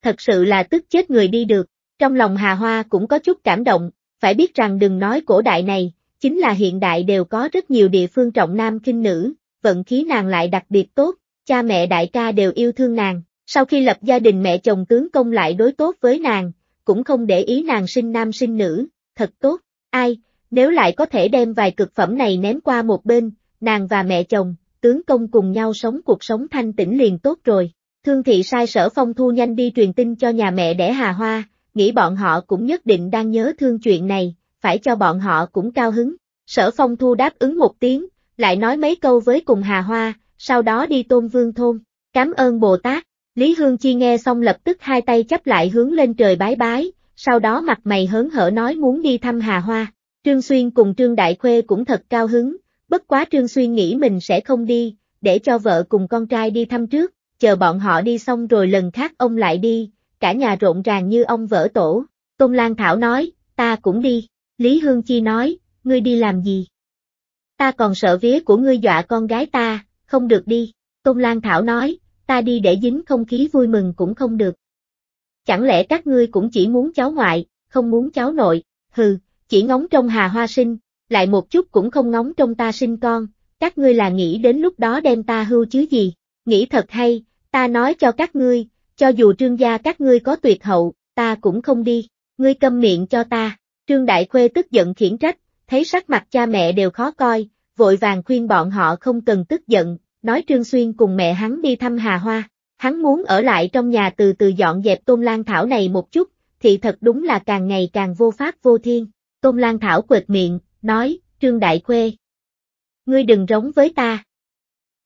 Thật sự là tức chết người đi được, trong lòng Hà Hoa cũng có chút cảm động, phải biết rằng đừng nói cổ đại này, chính là hiện đại đều có rất nhiều địa phương trọng nam kinh nữ, vận khí nàng lại đặc biệt tốt, cha mẹ đại ca đều yêu thương nàng, sau khi lập gia đình mẹ chồng tướng công lại đối tốt với nàng, cũng không để ý nàng sinh nam sinh nữ, thật tốt, ai, nếu lại có thể đem vài cực phẩm này ném qua một bên, nàng và mẹ chồng, tướng công cùng nhau sống cuộc sống thanh tĩnh liền tốt rồi. Thương thị sai sở phong thu nhanh đi truyền tin cho nhà mẹ đẻ Hà Hoa, nghĩ bọn họ cũng nhất định đang nhớ thương chuyện này, phải cho bọn họ cũng cao hứng. Sở phong thu đáp ứng một tiếng, lại nói mấy câu với cùng Hà Hoa, sau đó đi tôn vương thôn, cảm ơn Bồ Tát, Lý Hương Chi nghe xong lập tức hai tay chấp lại hướng lên trời bái bái, sau đó mặt mày hớn hở nói muốn đi thăm Hà Hoa. Trương Xuyên cùng Trương Đại Khuê cũng thật cao hứng, bất quá Trương Xuyên nghĩ mình sẽ không đi, để cho vợ cùng con trai đi thăm trước, chờ bọn họ đi xong rồi lần khác ông lại đi, cả nhà rộn ràng như ông vỡ tổ. Tôn Lan Thảo nói, ta cũng đi. Lý Hương Chi nói, ngươi đi làm gì? Ta còn sợ vía của ngươi dọa con gái ta, không được đi. Tôn Lan Thảo nói, ta đi để dính không khí vui mừng cũng không được. Chẳng lẽ các ngươi cũng chỉ muốn cháu ngoại, không muốn cháu nội, hừ, chỉ ngóng trong hà hoa sinh, lại một chút cũng không ngóng trong ta sinh con, các ngươi là nghĩ đến lúc đó đem ta hưu chứ gì, nghĩ thật hay, ta nói cho các ngươi, cho dù trương gia các ngươi có tuyệt hậu, ta cũng không đi, ngươi câm miệng cho ta, trương đại khuê tức giận khiển trách, thấy sắc mặt cha mẹ đều khó coi, vội vàng khuyên bọn họ không cần tức giận, nói Trương Xuyên cùng mẹ hắn đi thăm Hà Hoa. Hắn muốn ở lại trong nhà từ từ dọn dẹp Tôn Lan Thảo này một chút, thì thật đúng là càng ngày càng vô pháp vô thiên. Tôn Lan Thảo quệt miệng, nói, Trương Đại Khuê. Ngươi đừng rống với ta.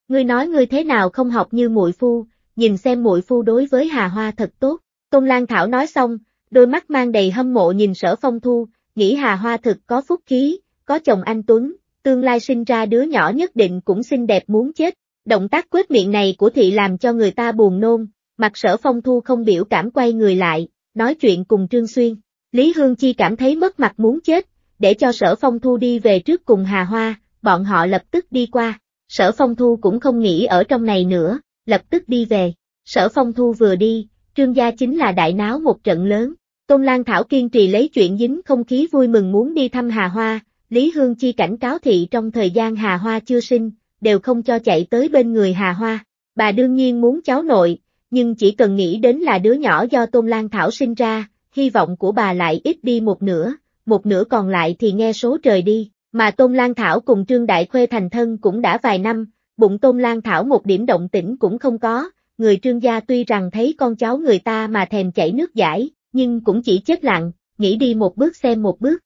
Ngươi nói ngươi thế nào không học như muội phu, nhìn xem muội phu đối với Hà Hoa thật tốt. Tôn Lan Thảo nói xong, đôi mắt mang đầy hâm mộ nhìn sở phong thu, nghĩ Hà Hoa thật có phúc khí, có chồng anh Tuấn, tương lai sinh ra đứa nhỏ nhất định cũng xinh đẹp muốn chết, Động tác quyết miệng này của thị làm cho người ta buồn nôn, mặt sở phong thu không biểu cảm quay người lại, nói chuyện cùng Trương Xuyên. Lý Hương Chi cảm thấy mất mặt muốn chết, để cho sở phong thu đi về trước cùng Hà Hoa, bọn họ lập tức đi qua. Sở phong thu cũng không nghĩ ở trong này nữa, lập tức đi về. Sở phong thu vừa đi, trương gia chính là đại náo một trận lớn. Tôn Lan Thảo kiên trì lấy chuyện dính không khí vui mừng muốn đi thăm Hà Hoa, Lý Hương Chi cảnh cáo thị trong thời gian Hà Hoa chưa sinh, đều không cho chạy tới bên người Hà Hoa. Bà đương nhiên muốn cháu nội, nhưng chỉ cần nghĩ đến là đứa nhỏ do Tôn Lan Thảo sinh ra, hy vọng của bà lại ít đi một nửa, một nửa còn lại thì nghe số trời đi, mà Tôn Lan Thảo cùng Trương Đại Khuê thành thân cũng đã vài năm, bụng Tôn Lan Thảo một điểm động tĩnh cũng không có, người Trương gia tuy rằng thấy con cháu người ta mà thèm chảy nước giải, nhưng cũng chỉ chết lặng, nghĩ đi một bước xem một bước.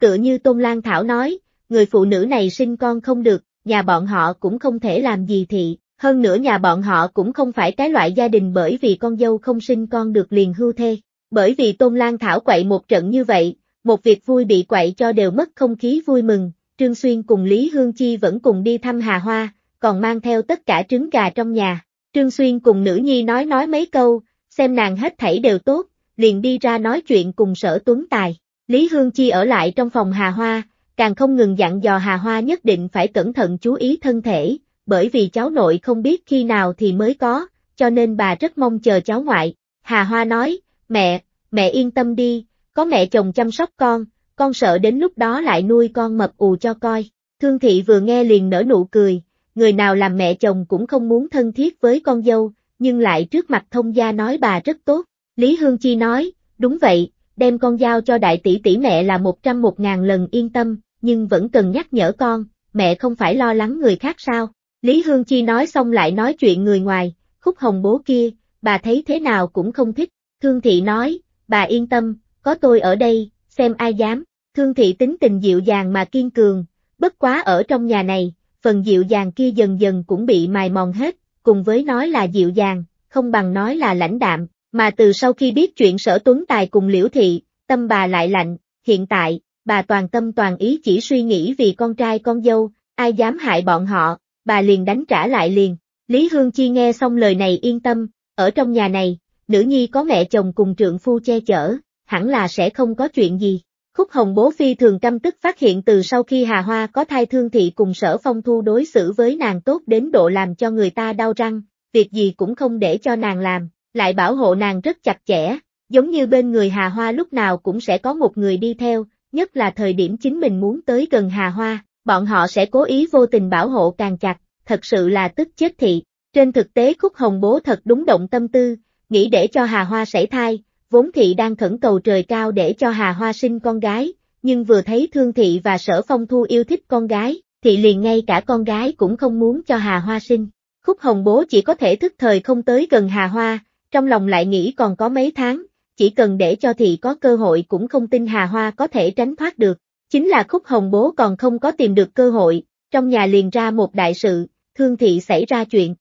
Tựa như Tôn Lan Thảo nói, người phụ nữ này sinh con không được, nhà bọn họ cũng không thể làm gì thị, hơn nữa nhà bọn họ cũng không phải cái loại gia đình bởi vì con dâu không sinh con được liền hưu thê. Bởi vì Tôn Lan Thảo quậy một trận như vậy, một việc vui bị quậy cho đều mất không khí vui mừng, Trương Xuyên cùng Lý Hương Chi vẫn cùng đi thăm Hà Hoa, còn mang theo tất cả trứng gà trong nhà. Trương Xuyên cùng nữ nhi nói nói mấy câu, xem nàng hết thảy đều tốt, liền đi ra nói chuyện cùng sở tuấn tài. Lý Hương Chi ở lại trong phòng Hà Hoa, càng không ngừng dặn dò Hà Hoa nhất định phải cẩn thận chú ý thân thể, bởi vì cháu nội không biết khi nào thì mới có, cho nên bà rất mong chờ cháu ngoại. Hà Hoa nói, mẹ, mẹ yên tâm đi, có mẹ chồng chăm sóc con, con sợ đến lúc đó lại nuôi con mập ù cho coi. Thương thị vừa nghe liền nở nụ cười, người nào làm mẹ chồng cũng không muốn thân thiết với con dâu, nhưng lại trước mặt thông gia nói bà rất tốt. Lý Hương Chi nói, đúng vậy, đem con dao cho đại tỷ tỷ mẹ là một trăm một ngàn lần yên tâm, nhưng vẫn cần nhắc nhở con, mẹ không phải lo lắng người khác sao. Lý Hương Chi nói xong lại nói chuyện người ngoài, khúc hồng bố kia, bà thấy thế nào cũng không thích. Thương thị nói, bà yên tâm, có tôi ở đây, xem ai dám. Thương thị tính tình dịu dàng mà kiên cường, bất quá ở trong nhà này, phần dịu dàng kia dần dần cũng bị mài mòn hết, cùng với nói là dịu dàng, không bằng nói là lãnh đạm, mà từ sau khi biết chuyện sở tuấn tài cùng liễu thị, tâm bà lại lạnh, hiện tại, bà toàn tâm toàn ý chỉ suy nghĩ vì con trai con dâu, ai dám hại bọn họ, bà liền đánh trả lại liền. Lý Hương Chi nghe xong lời này yên tâm, ở trong nhà này, nữ nhi có mẹ chồng cùng trượng phu che chở, hẳn là sẽ không có chuyện gì. Khúc Hồng Bố Phi thường căm tức phát hiện từ sau khi Hà Hoa có thai thương thị cùng sở phong thu đối xử với nàng tốt đến độ làm cho người ta đau răng, việc gì cũng không để cho nàng làm, lại bảo hộ nàng rất chặt chẽ, giống như bên người Hà Hoa lúc nào cũng sẽ có một người đi theo, nhất là thời điểm chính mình muốn tới gần Hà Hoa, bọn họ sẽ cố ý vô tình bảo hộ càng chặt, thật sự là tức chết thị. Trên thực tế Khúc Hồng Bố thật đúng động tâm tư, nghĩ để cho Hà Hoa sảy thai, vốn thị đang khẩn cầu trời cao để cho Hà Hoa sinh con gái, nhưng vừa thấy Thương Thị và Sở Phong Thu yêu thích con gái, thị liền ngay cả con gái cũng không muốn cho Hà Hoa sinh. Khúc Hồng Bố chỉ có thể thức thời không tới gần Hà Hoa, trong lòng lại nghĩ còn có mấy tháng, chỉ cần để cho thị có cơ hội cũng không tin Hà Hoa có thể tránh thoát được. Chính là Khúc Hồng Bố còn không có tìm được cơ hội, trong nhà liền ra một đại sự, thương thị xảy ra chuyện,